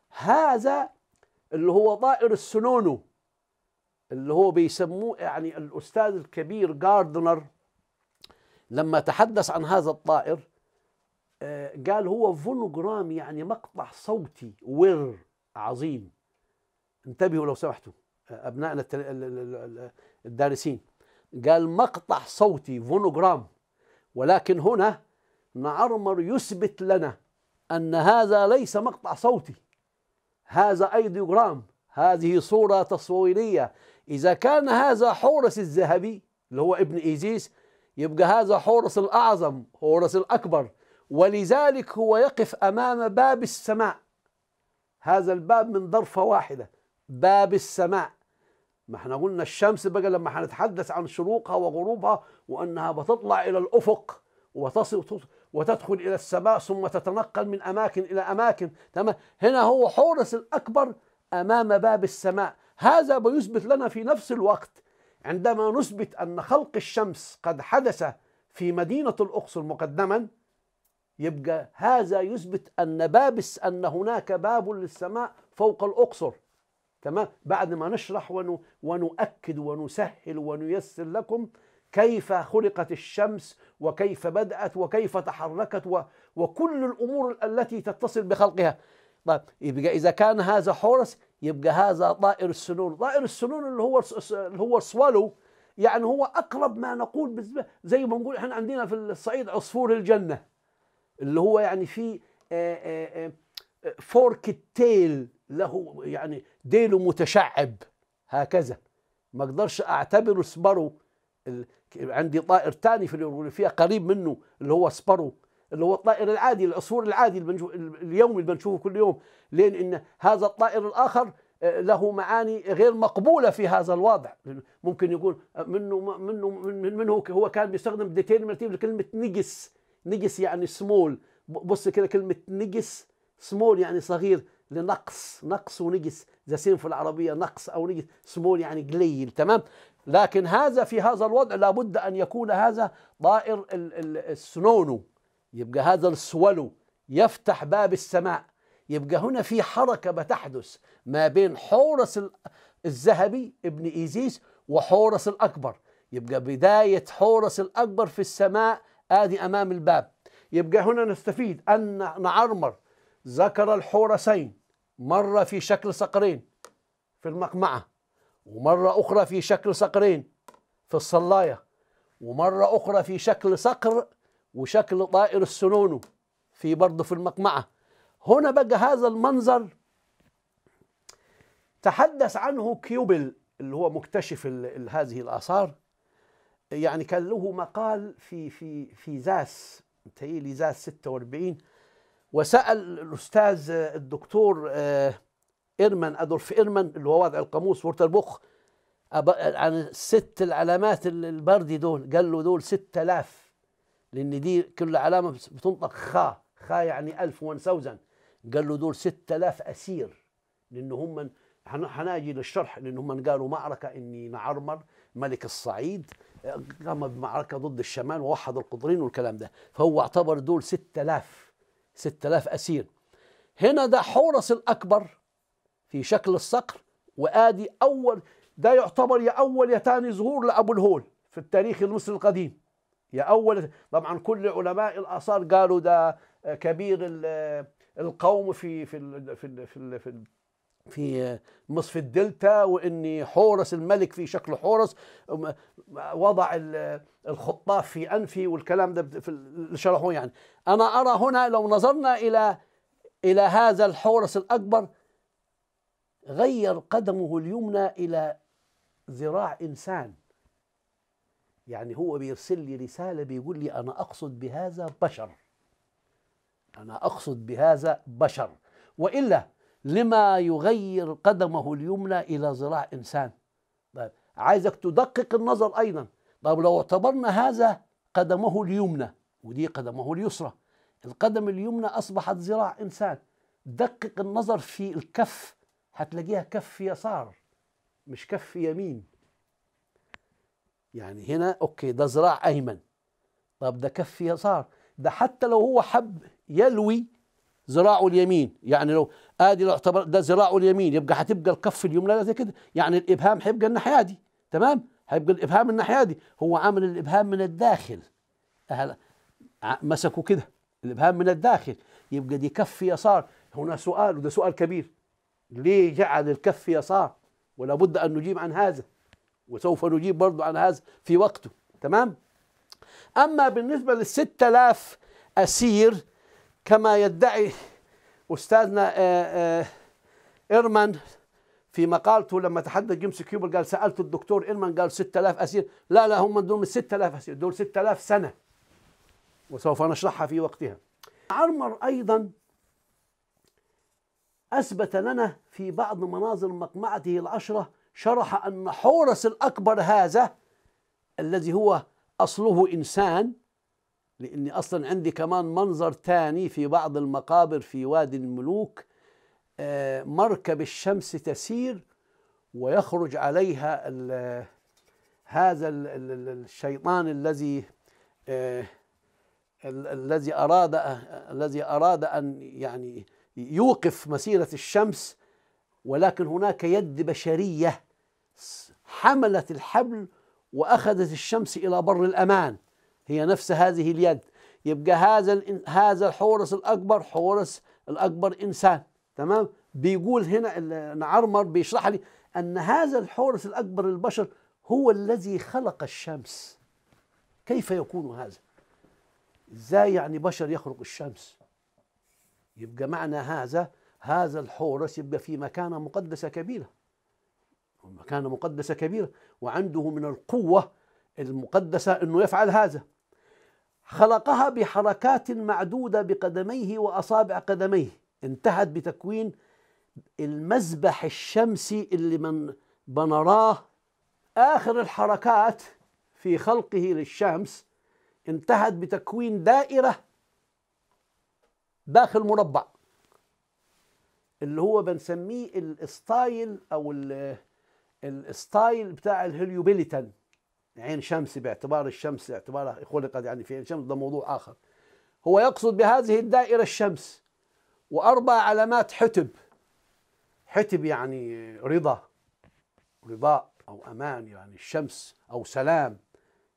هذا اللي هو طائر السنونو اللي هو بيسموه يعني الأستاذ الكبير جاردنر لما تحدث عن هذا الطائر آه، قال هو فونوجرام يعني مقطع صوتي ور عظيم انتبهوا لو سمحتوا آه، أبنائنا الدارسين قال مقطع صوتي فونوجرام ولكن هنا نعرمر يثبت لنا أن هذا ليس مقطع صوتي هذا أيديوغرام هذه صورة تصويرية إذا كان هذا حورس الذهبي اللي هو ابن إيزيس يبقى هذا حورس الأعظم حورس الأكبر ولذلك هو يقف أمام باب السماء هذا الباب من ضرفة واحدة باب السماء ما احنا قلنا الشمس بقى لما هنتحدث عن شروقها وغروبها وأنها بتطلع إلى الأفق وتصل وتدخل إلى السماء ثم تتنقل من أماكن إلى أماكن تمام هنا هو حورس الأكبر أمام باب السماء هذا بيثبت لنا في نفس الوقت عندما نثبت أن خلق الشمس قد حدث في مدينة الأقصر مقدما يبقى هذا يثبت أن باب أن هناك باب للسماء فوق الأقصر تمام بعد ما نشرح ونؤكد ونسهل ونيسر لكم كيف خلقت الشمس وكيف بدأت وكيف تحركت و... وكل الأمور التي تتصل بخلقها طيب يبقى إذا كان هذا حورس يبقى هذا طائر السنون طائر السنون اللي هو اللي هو السوالو يعني هو أقرب ما نقول زي ما نقول احنا عندنا في الصعيد عصفور الجنة اللي هو يعني في آه، آه، آه، فورك التيل له يعني ديله متشعب هكذا ما اقدرش اعتبره سبرو عندي طائر ثاني في الأولوفية قريب منه اللي هو سبرو اللي هو الطائر العادي العصفور العادي اليومي اللي بنشوفه كل يوم لين ان هذا الطائر الاخر آه، له معاني غير مقبوله في هذا الوضع ممكن يقول آه، منه منه منه هو كان بيستخدم ديتيرميناتيف لكلمه نجس نجس يعني سمول بص كده كلمه نجس سمول يعني صغير لنقص نقص ونجس زي سين في العربيه نقص او نجس سمول يعني قليل تمام لكن هذا في هذا الوضع لابد أن يكون هذا طائر السنونو يبقى هذا السولو يفتح باب السماء يبقى هنا في حركة بتحدث ما بين حورس الذهبي ابن إيزيس وحورس الأكبر يبقى بداية حورس الأكبر في السماء آدي أمام الباب يبقى هنا نستفيد أن نعرمر ذكر الحورسين مرة في شكل صقرين في المقمعة ومرة أخرى في شكل صقرين في الصلاية ومرة أخرى في شكل صقر وشكل طائر السنونو في برضه في المقمعة هنا بقى هذا المنظر تحدث عنه كيوبل اللي هو مكتشف هذه الآثار يعني كان له مقال في في في زاس متهيألي زاس 46 وسأل الأستاذ الدكتور آه إيرمان أدولف إيرمان اللي هو وضع القاموس وورتربوخ عن يعني الست العلامات البردي دول قال له دول 6000 لأن دي كل علامة بتنطق خا خا يعني 1000 1000 قال له دول 6000 أسير لأن هم هناجي للشرح لأن هم قالوا معركة إني معرمر ملك الصعيد قام بمعركة ضد الشمال ووحد القطرين والكلام ده فهو اعتبر دول 6000 6000 أسير هنا ده حورس الأكبر في شكل الصقر وادي اول ده يعتبر يا اول يا ثاني ظهور لابو الهول في التاريخ المصري القديم يا اول طبعا كل علماء الاثار قالوا ده آه، كبير آه، القوم في في في في, في في مصف الدلتا واني حورس الملك في شكل حورس وضع الخطاف في انفي والكلام ده في شرحوه يعني انا ارى هنا لو نظرنا الى الى هذا الحورس الاكبر غير قدمه اليمنى الى ذراع انسان يعني هو بيرسل لي رساله بيقول لي انا اقصد بهذا بشر انا اقصد بهذا بشر والا لما يغير قدمه اليمنى الى ذراع انسان طيب عايزك تدقق النظر ايضا طب لو اعتبرنا هذا قدمه اليمنى ودي قدمه اليسرى القدم اليمنى اصبحت ذراع انسان دقق النظر في الكف هتلاقيها كف يسار مش كف يمين يعني هنا اوكي ده ذراع ايمن طب ده كف يسار ده حتى لو هو حب يلوي ذراعه اليمين يعني لو ادي لو اعتبر ده ذراعه اليمين يبقى هتبقى الكف اليمنى زي كده يعني الابهام هيبقى الناحيه دي تمام هيبقى الابهام الناحيه دي هو عامل الابهام من الداخل أهلا مسكوا كده الابهام من الداخل يبقى دي كف يسار هنا سؤال وده سؤال كبير ليه جعل الكف يسار ولا بد أن نجيب عن هذا وسوف نجيب برضو عن هذا في وقته تمام أما بالنسبة لل آلاف أسير كما يدعي أستاذنا ايرمان آه، آه، في مقالته لما تحدث جيمس كيوبر قال سألت الدكتور ايرمان قال 6000 أسير لا لا هم دول مش 6000 أسير دول 6000 سنة وسوف نشرحها في وقتها عرمر أيضا أثبت لنا في بعض مناظر مقمعته العشرة شرح أن حورس الأكبر هذا الذي هو أصله إنسان لأني أصلا عندي كمان منظر ثاني في بعض المقابر في وادي الملوك آه، مركب الشمس تسير ويخرج عليها هذا الشيطان الذي آه، الذي أراد الذي أراد أن يعني يوقف مسيرة الشمس ولكن هناك يد بشرية حملت الحبل وأخذت الشمس إلى بر الأمان هي نفس هذه اليد يبقى هذا هذا الحورس الأكبر حورس الأكبر إنسان تمام بيقول هنا نعرمر بيشرح لي أن هذا الحورس الأكبر البشر هو الذي خلق الشمس كيف يكون هذا؟ ازاي يعني بشر يخلق الشمس؟ يبقى معنى هذا هذا الحورس يبقى في مكانة مقدسة كبيرة مكانة مقدسة كبيرة وعنده من القوة المقدسة أنه يفعل هذا خلقها بحركات معدودة بقدميه وأصابع قدميه انتهت بتكوين المذبح الشمسي اللي من بنراه آخر الحركات في خلقه للشمس انتهت بتكوين دائرة داخل مربع اللي هو بنسميه الستايل او الستايل بتاع الهليوبيليتان عين شمس باعتبار الشمس اعتبارها خلقت يعني في عين شمس ده موضوع اخر هو يقصد بهذه الدائرة الشمس وأربع علامات حتب حتب يعني رضا رضاء أو أمان يعني الشمس أو سلام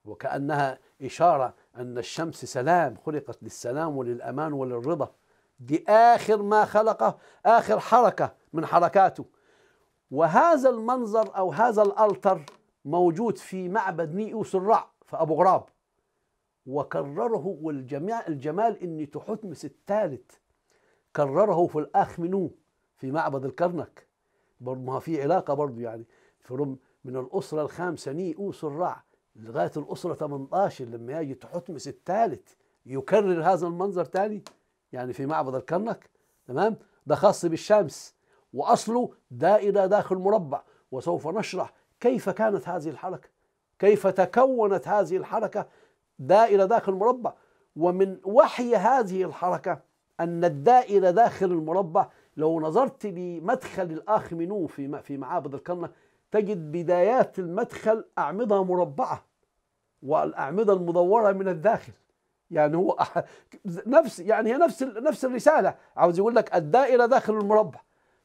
وكأنها إشارة أن الشمس سلام خلقت للسلام وللأمان وللرضا دي آخر ما خلقه آخر حركة من حركاته وهذا المنظر أو هذا الألتر موجود في معبد نيئو الرع في أبو غراب وكرره والجميع الجمال إن تحتمس الثالث كرره في الأخ منو في معبد الكرنك برضه ما في علاقة برضه يعني في رم من الأسرة الخامسة نيئو الرع لغايه الاسره 18 لما يجي تحتمس الثالث يكرر هذا المنظر تاني يعني في معبد الكرنك تمام ده خاص بالشمس واصله دائره داخل مربع وسوف نشرح كيف كانت هذه الحركه كيف تكونت هذه الحركه دائره داخل مربع ومن وحي هذه الحركه ان الدائره داخل المربع لو نظرت لمدخل الاخ منو في في معابد الكرنك تجد بدايات المدخل أعمدة مربعة والأعمدة المدورة من الداخل يعني هو نفس يعني هي نفس نفس الرسالة عاوز يقول لك الدائرة داخل المربع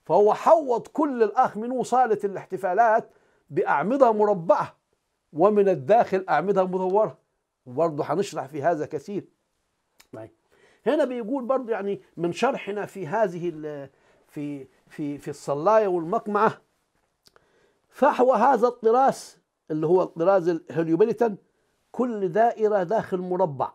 فهو حوط كل الأخ من وصالة الاحتفالات بأعمدة مربعة ومن الداخل أعمدة مدورة وبرضه هنشرح في هذا كثير طيب. هنا بيقول برضه يعني من شرحنا في هذه في في في الصلايه والمقمعه فحوى هذا الطراز اللي هو الطراز الهليوبوليتان كل دائرة داخل مربع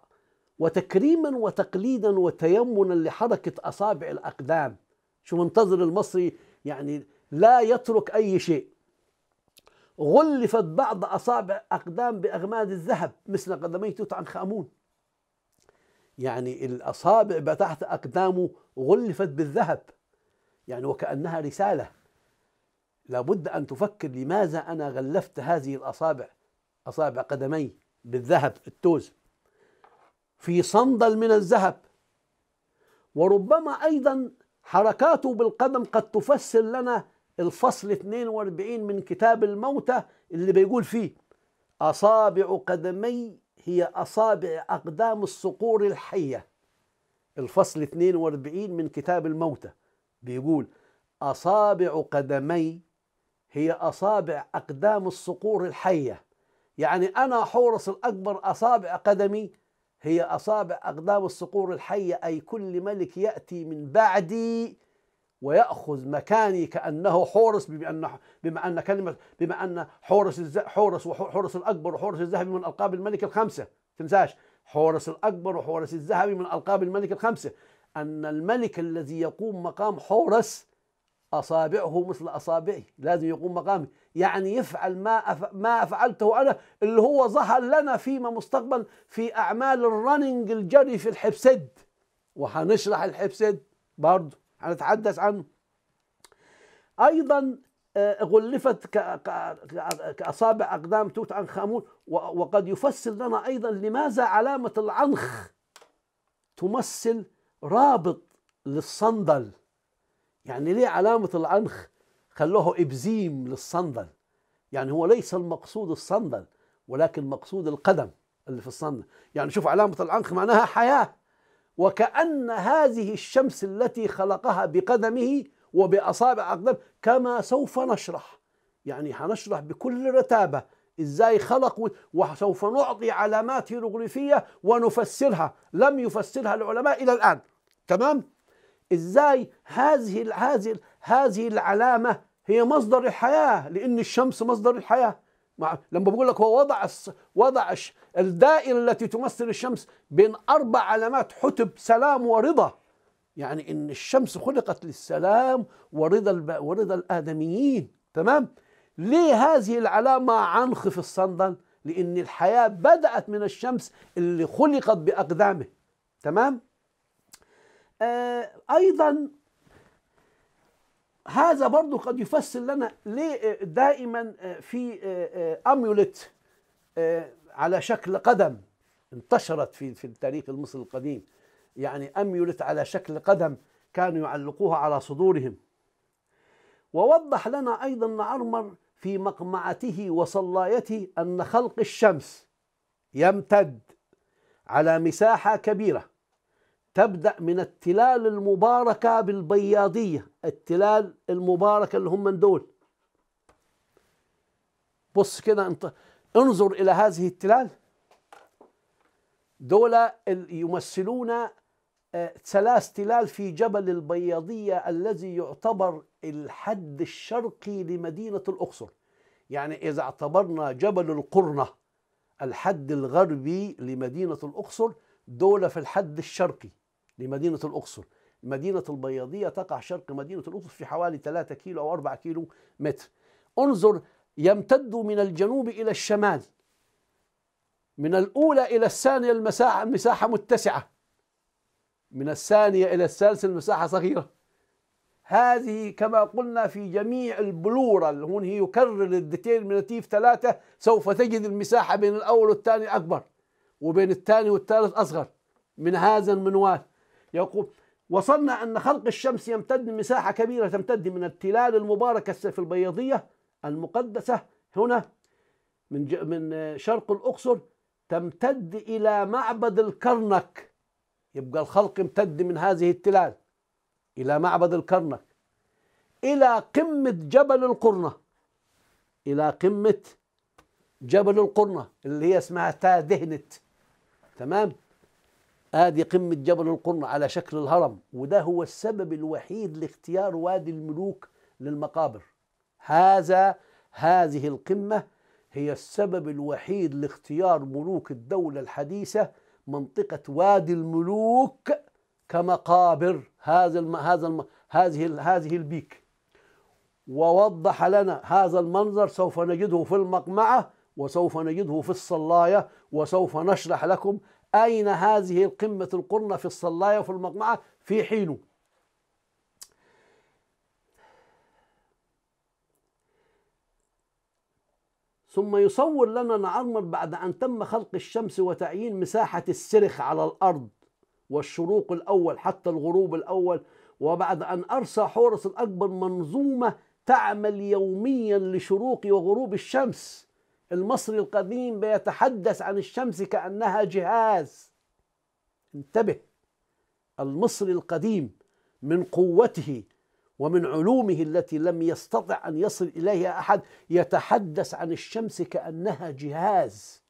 وتكريما وتقليدا وتيمنا لحركة أصابع الأقدام شو منتظر المصري يعني لا يترك أي شيء غلفت بعض أصابع أقدام بأغماد الذهب مثل قدمي توت عنخ آمون يعني الأصابع بتحت أقدامه غلفت بالذهب يعني وكأنها رسالة لابد أن تفكر لماذا أنا غلفت هذه الأصابع أصابع قدمي بالذهب التوز في صندل من الذهب وربما أيضا حركاته بالقدم قد تفسر لنا الفصل 42 من كتاب الموتى اللي بيقول فيه أصابع قدمي هي أصابع أقدام الصقور الحية الفصل 42 من كتاب الموتى بيقول أصابع قدمي هي أصابع أقدام الصقور الحية يعني أنا حورس الأكبر أصابع قدمي هي أصابع أقدام الصقور الحية أي كل ملك يأتي من بعدي ويأخذ مكاني كأنه حورس بما أن بما أن كلمة بما أن حورس حورس وحورس الأكبر وحورس الذهبي من ألقاب الملك الخمسة تنساش حورس الأكبر وحورس الذهبي من ألقاب الملك الخمسة أن الملك الذي يقوم مقام حورس اصابعه مثل اصابعي لازم يقوم مقامي يعني يفعل ما أف... ما فعلته انا اللي هو ظهر لنا فيما مستقبل في اعمال الرننج الجري في الحبسد وهنشرح الحبسد برضه هنتحدث عنه ايضا آه، غلفت كأصابع أقدام توت عنخ آمون وقد يفسر لنا أيضا لماذا علامة العنخ تمثل رابط للصندل يعني ليه علامة العنخ خلوه إبزيم للصندل يعني هو ليس المقصود الصندل ولكن مقصود القدم اللي في الصندل يعني شوف علامة العنخ معناها حياة وكأن هذه الشمس التي خلقها بقدمه وبأصابع أقدام كما سوف نشرح يعني هنشرح بكل رتابة إزاي خلق وسوف نعطي علامات هيروغليفية ونفسرها لم يفسرها العلماء إلى الآن تمام؟ ازاي هذه هذه هذه العلامه هي مصدر الحياه لان الشمس مصدر الحياه مع لما بقول لك هو وضع وضع الدائره التي تمثل الشمس بين اربع علامات حتب سلام ورضا يعني ان الشمس خلقت للسلام ورضا ورضا الادميين تمام ليه هذه العلامه عنخ في الصندل لان الحياه بدات من الشمس اللي خلقت باقدامه تمام آه، ايضا هذا برضو قد يفسر لنا ليه آه، دائما آه، في اميوليت على شكل قدم انتشرت في في التاريخ المصري القديم يعني اميولت على شكل قدم كانوا يعلقوها على صدورهم ووضح لنا ايضا عرمر في مقمعته وصلايته ان خلق الشمس يمتد على مساحه كبيره تبدأ من التلال المباركة بالبياضية التلال المباركة اللي هم من دول بص كده انت انظر إلى هذه التلال دول يمثلون آه، ثلاث تلال في جبل البياضية الذي يعتبر الحد الشرقي لمدينة الأقصر يعني إذا اعتبرنا جبل القرنة الحد الغربي لمدينة الأقصر دول في الحد الشرقي لمدينة الأقصر مدينة البياضية تقع شرق مدينة الأقصر في حوالي 3 كيلو أو 4 كيلو متر انظر يمتد من الجنوب إلى الشمال من الأولى إلى الثانية المساحة مساحة متسعة من الثانية إلى الثالثة المساحة صغيرة هذه كما قلنا في جميع البلورة اللي هون هي يكرر الديتيل من نتيف ثلاثة سوف تجد المساحة بين الأول والثاني أكبر وبين الثاني والثالث أصغر من هذا المنوال يقول وصلنا أن خلق الشمس يمتد مساحة كبيرة تمتد من التلال المباركة في البيضية المقدسة هنا من من شرق الأقصر تمتد إلى معبد الكرنك يبقى الخلق امتد من هذه التلال إلى معبد الكرنك إلى قمة جبل القرنة إلى قمة جبل القرنة اللي هي اسمها تادهنت تمام ادي قمه جبل القرن على شكل الهرم وده هو السبب الوحيد لاختيار وادي الملوك للمقابر هذا هذه القمه هي السبب الوحيد لاختيار ملوك الدوله الحديثه منطقه وادي الملوك كمقابر هذا الم... هذا الم... هذه ال... هذه البيك ووضح لنا هذا المنظر سوف نجده في المقمعه وسوف نجده في الصلايه وسوف نشرح لكم أين هذه القمة القرنة في الصلاية وفي المقمعة في حينه ثم يصور لنا نعمر بعد أن تم خلق الشمس وتعيين مساحة السرخ على الأرض والشروق الأول حتى الغروب الأول وبعد أن أرسى حورس الأكبر منظومة تعمل يوميا لشروق وغروب الشمس المصري القديم بيتحدث عن الشمس كأنها جهاز انتبه المصري القديم من قوته ومن علومه التي لم يستطع أن يصل إليها أحد يتحدث عن الشمس كأنها جهاز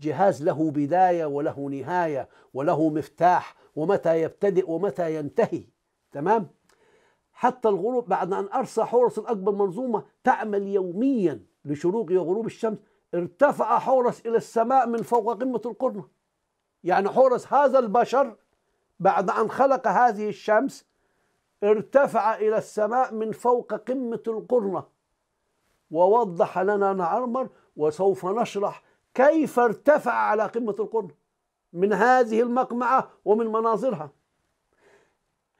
جهاز له بداية وله نهاية وله مفتاح ومتى يبتدئ ومتى ينتهي تمام حتى الغروب بعد أن أرسى حورس الأكبر منظومة تعمل يوميا لشروق وغروب الشمس ارتفع حورس إلى السماء من فوق قمة القرنة يعني حورس هذا البشر بعد أن خلق هذه الشمس ارتفع إلى السماء من فوق قمة القرنة ووضح لنا نعمر وسوف نشرح كيف ارتفع على قمة القرن من هذه المقمعة ومن مناظرها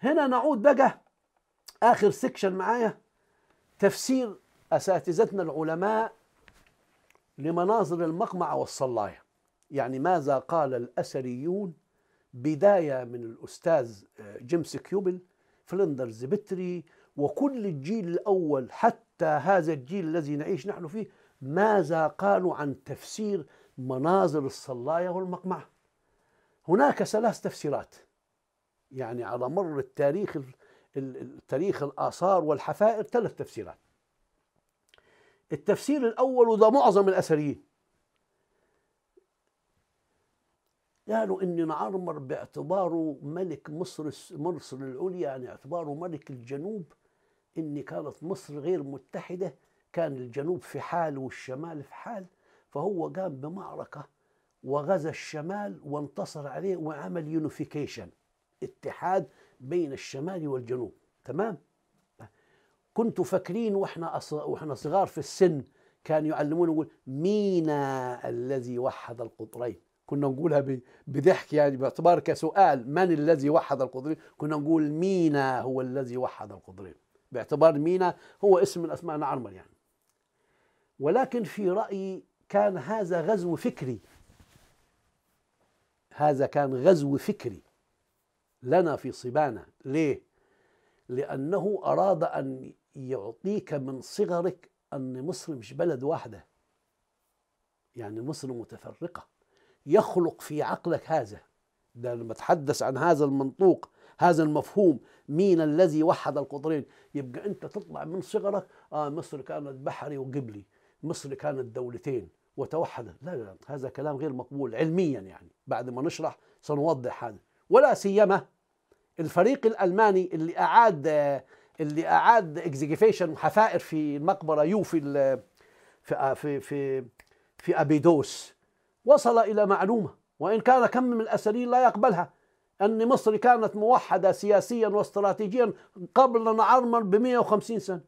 هنا نعود بقى آخر سكشن معايا تفسير أساتذتنا العلماء لمناظر المقمع والصلاية يعني ماذا قال الأثريون بداية من الأستاذ آه، جيمس كيوبل فلندرز بتري وكل الجيل الأول حتى هذا الجيل الذي نعيش نحن فيه ماذا قالوا عن تفسير مناظر الصلاية والمقمع هناك ثلاث تفسيرات يعني على مر التاريخ التاريخ الآثار والحفائر ثلاث تفسيرات التفسير الأول وده معظم الأثريين قالوا ان نعرمر باعتباره ملك مصر مصر العليا يعني اعتباره ملك الجنوب ان كانت مصر غير متحده كان الجنوب في حال والشمال في حال فهو قام بمعركه وغزا الشمال وانتصر عليه وعمل يونيفيكيشن اتحاد بين الشمال والجنوب تمام كنتوا فاكرين واحنا واحنا صغار في السن كان يعلمونا يقول مينا الذي وحد القطرين كنا نقولها بضحك يعني باعتبار كسؤال من الذي وحد القطرين كنا نقول مينا هو الذي وحد القطرين باعتبار مينا هو اسم من اسماء نعرمل يعني ولكن في رايي كان هذا غزو فكري هذا كان غزو فكري لنا في صبانا ليه لانه اراد ان يعطيك من صغرك أن مصر مش بلد واحدة يعني مصر متفرقة يخلق في عقلك هذا ده لما تحدث عن هذا المنطوق هذا المفهوم مين الذي وحد القطرين يبقى أنت تطلع من صغرك آه مصر كانت بحري وقبلي مصر كانت دولتين وتوحدت لا, لا هذا كلام غير مقبول علميا يعني بعد ما نشرح سنوضح هذا ولا سيما الفريق الألماني اللي أعاد اللي اعاد اكزيكيفيشن وحفائر في المقبره يو في في في في, في ابيدوس وصل الى معلومه وان كان كم من الاسرين لا يقبلها ان مصر كانت موحده سياسيا واستراتيجيا قبل ان ارمل ب 150 سنه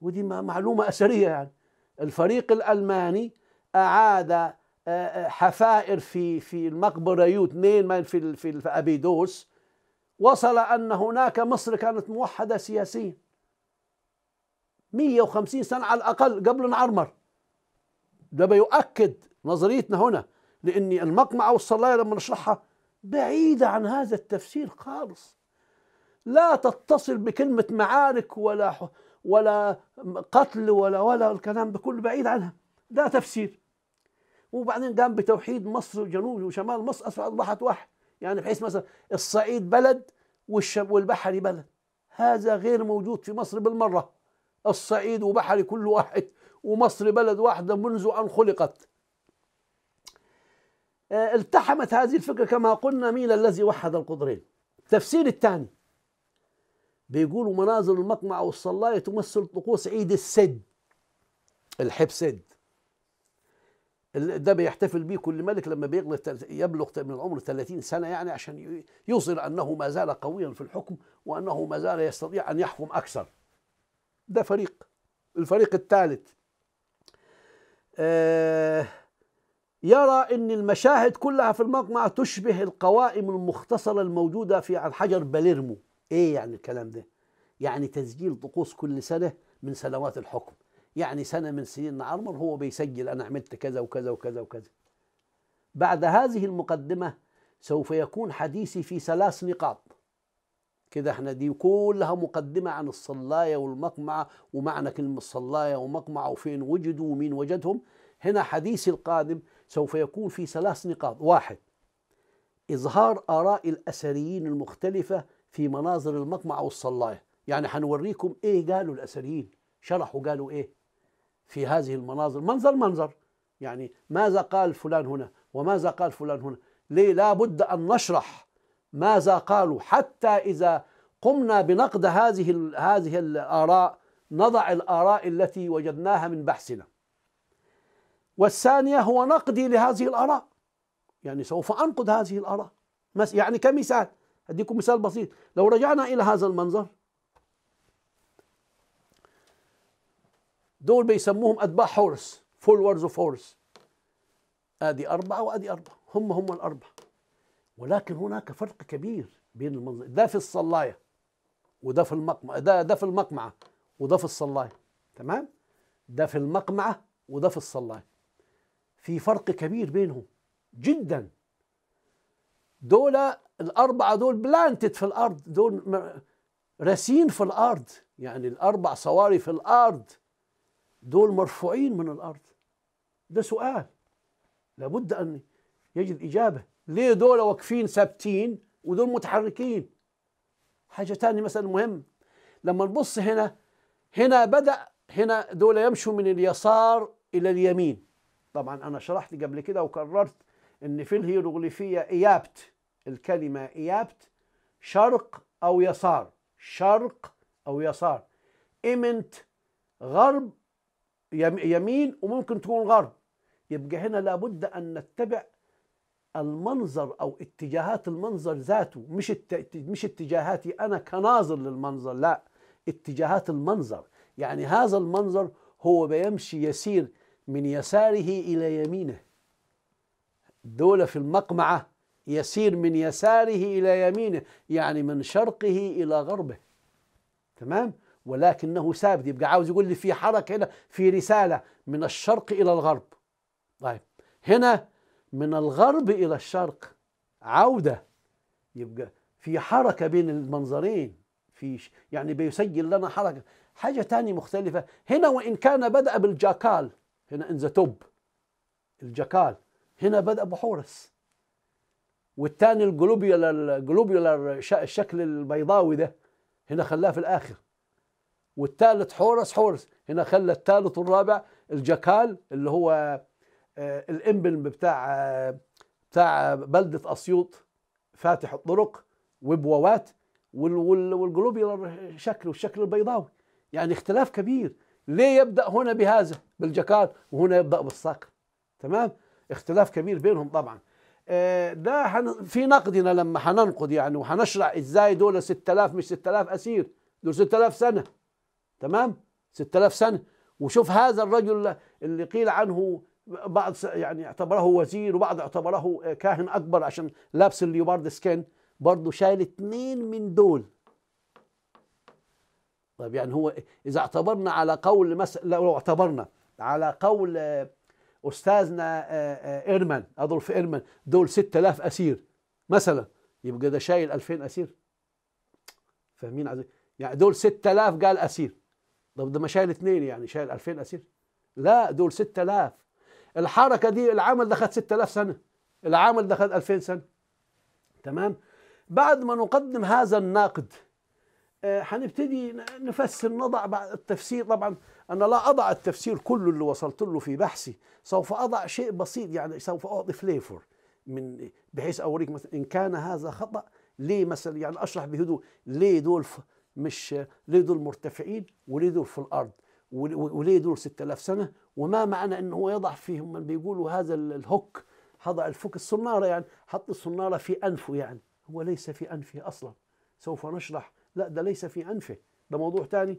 ودي معلومه اثريه يعني الفريق الالماني اعاد حفائر في في المقبره يو 2 في في ابيدوس وصل أن هناك مصر كانت موحدة سياسيا 150 سنة على الأقل قبل نعرمر ده بيؤكد نظريتنا هنا لأن المقمعة والصلاية لما نشرحها بعيدة عن هذا التفسير خالص لا تتصل بكلمة معارك ولا ولا قتل ولا ولا الكلام ده كله بعيد عنها ده تفسير وبعدين قام بتوحيد مصر وجنوب وشمال مصر أصبحت واحد يعني بحيث مثلا الصعيد بلد والبحري بلد هذا غير موجود في مصر بالمرة الصعيد وبحري كل واحد ومصر بلد واحدة منذ أن خلقت آه، التحمت هذه الفكرة كما قلنا مين الذي وحد القدرين التفسير الثاني بيقولوا منازل المقمع والصلاية تمثل طقوس عيد السد الحب سد ده بيحتفل بيه كل ملك لما بيغلط يبلغ من العمر 30 سنه يعني عشان يظهر انه ما زال قويا في الحكم وانه ما زال يستطيع ان يحكم اكثر. ده فريق الفريق الثالث آه يرى ان المشاهد كلها في المقمع تشبه القوائم المختصره الموجوده في عن حجر باليرمو ايه يعني الكلام ده يعني تسجيل طقوس كل سنه من سنوات الحكم يعني سنه من سنين عمر هو بيسجل انا عملت كذا وكذا وكذا وكذا بعد هذه المقدمه سوف يكون حديثي في ثلاث نقاط كده احنا دي كلها مقدمة عن الصلاية والمقمعة ومعنى كلمة الصلاية ومقمعة وفين وجدوا ومين وجدهم هنا حديثي القادم سوف يكون في ثلاث نقاط واحد إظهار آراء الأثريين المختلفة في مناظر المقمعة والصلاية يعني هنوريكم إيه قالوا الأثريين شرحوا قالوا إيه في هذه المناظر منظر منظر يعني ماذا قال فلان هنا وماذا قال فلان هنا ليه لا بد أن نشرح ماذا قالوا حتى إذا قمنا بنقد هذه هذه الآراء نضع الآراء التي وجدناها من بحثنا والثانية هو نقدي لهذه الآراء يعني سوف أنقد هذه الآراء يعني كمثال أديكم مثال بسيط لو رجعنا إلى هذا المنظر دول بيسموهم اتباع حورس فولورز اوف هورس ادي اربعه وادي اربعه هم هم الاربعه ولكن هناك فرق كبير بين المنظر ده في الصلايه وده في المقمع ده ده في المقمعه وده في الصلايه تمام ده في المقمعه وده في الصلايه في فرق كبير بينهم جدا دول الاربعه دول بلانتد في الارض دول راسين في الارض يعني الاربع صواري في الارض دول مرفوعين من الارض ده سؤال لابد ان يجد اجابه ليه دول واقفين ثابتين ودول متحركين حاجه ثانيه مثلا مهم لما نبص هنا هنا بدا هنا دول يمشوا من اليسار الى اليمين طبعا انا شرحت قبل كده وكررت ان في الهيروغليفيه ايابت الكلمه ايابت شرق او يسار شرق او يسار ايمنت غرب يمين وممكن تكون غرب يبقى هنا لابد ان نتبع المنظر او اتجاهات المنظر ذاته مش مش اتجاهاتي انا كناظر للمنظر لا اتجاهات المنظر يعني هذا المنظر هو بيمشي يسير من يساره الى يمينه دولة في المقمعة يسير من يساره الى يمينه يعني من شرقه الى غربه تمام ولكنه ثابت يبقى عاوز يقول لي في حركه هنا في رساله من الشرق الى الغرب طيب هنا من الغرب الى الشرق عوده يبقى في حركه بين المنظرين في يعني بيسجل لنا حركه حاجه تانية مختلفه هنا وان كان بدا بالجاكال هنا ان ذا توب الجاكال هنا بدا بحورس والتاني الجلوبيولار الجلوبيولار الشكل البيضاوي ده هنا خلاه في الاخر والثالث حورس حورس هنا خلى الثالث والرابع الجاكال اللي هو آه، الامبلم بتاع آه، بتاع بلده اسيوط فاتح الطرق وبوابات والجلوبيولار شكل والشكل البيضاوي يعني اختلاف كبير ليه يبدا هنا بهذا بالجاكال وهنا يبدا بالصقر تمام اختلاف كبير بينهم طبعا آه، ده في نقدنا لما هننقد يعني وهنشرح ازاي دول 6000 مش 6000 اسير دول 6000 سنه تمام 6000 سنة وشوف هذا الرجل اللي قيل عنه بعض يعني اعتبره وزير وبعض اعتبره كاهن أكبر عشان لابس الليوبارد سكين برضه شايل اثنين من دول طيب يعني هو إذا اعتبرنا على قول مثلا لو اعتبرنا على قول أستاذنا آه، آه، إيرمان أدولف إيرمان دول 6000 أسير مثلا يبقى ده شايل 2000 أسير فاهمين عزيز يعني دول 6000 قال أسير طب ده ما شايل اثنين يعني شايل 2000 اسير لا دول 6000 الحركه دي العمل ده خد 6000 سنه العمل ده خد 2000 سنه تمام بعد ما نقدم هذا النقد هنبتدي آه نفسر نضع بعد التفسير طبعا انا لا اضع التفسير كله اللي وصلت له في بحثي سوف اضع شيء بسيط يعني سوف اعطي فليفر من بحيث اوريك مثلا ان كان هذا خطا ليه مثلا يعني اشرح بهدوء ليه دول مش ليه دول مرتفعين وليه دول في الارض وليه دول 6000 سنه وما معنى انه هو يضع فيهم من بيقولوا هذا الهوك هضع الفك الصناره يعني حط الصناره في انفه يعني هو ليس في انفه اصلا سوف نشرح لا ده ليس في انفه ده موضوع ثاني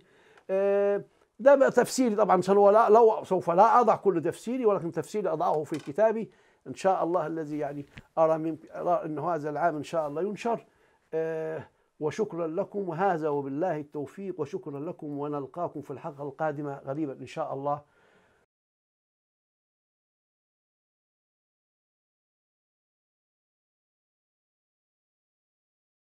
آه، ده بقى تفسيري طبعا لا لو سوف لا اضع كل تفسيري ولكن تفسيري اضعه في كتابي ان شاء الله الذي يعني ارى من ارى ان هذا العام ان شاء الله ينشر آه وشكرا لكم هذا وبالله التوفيق وشكرا لكم ونلقاكم في الحلقة القادمة غريبا إن شاء الله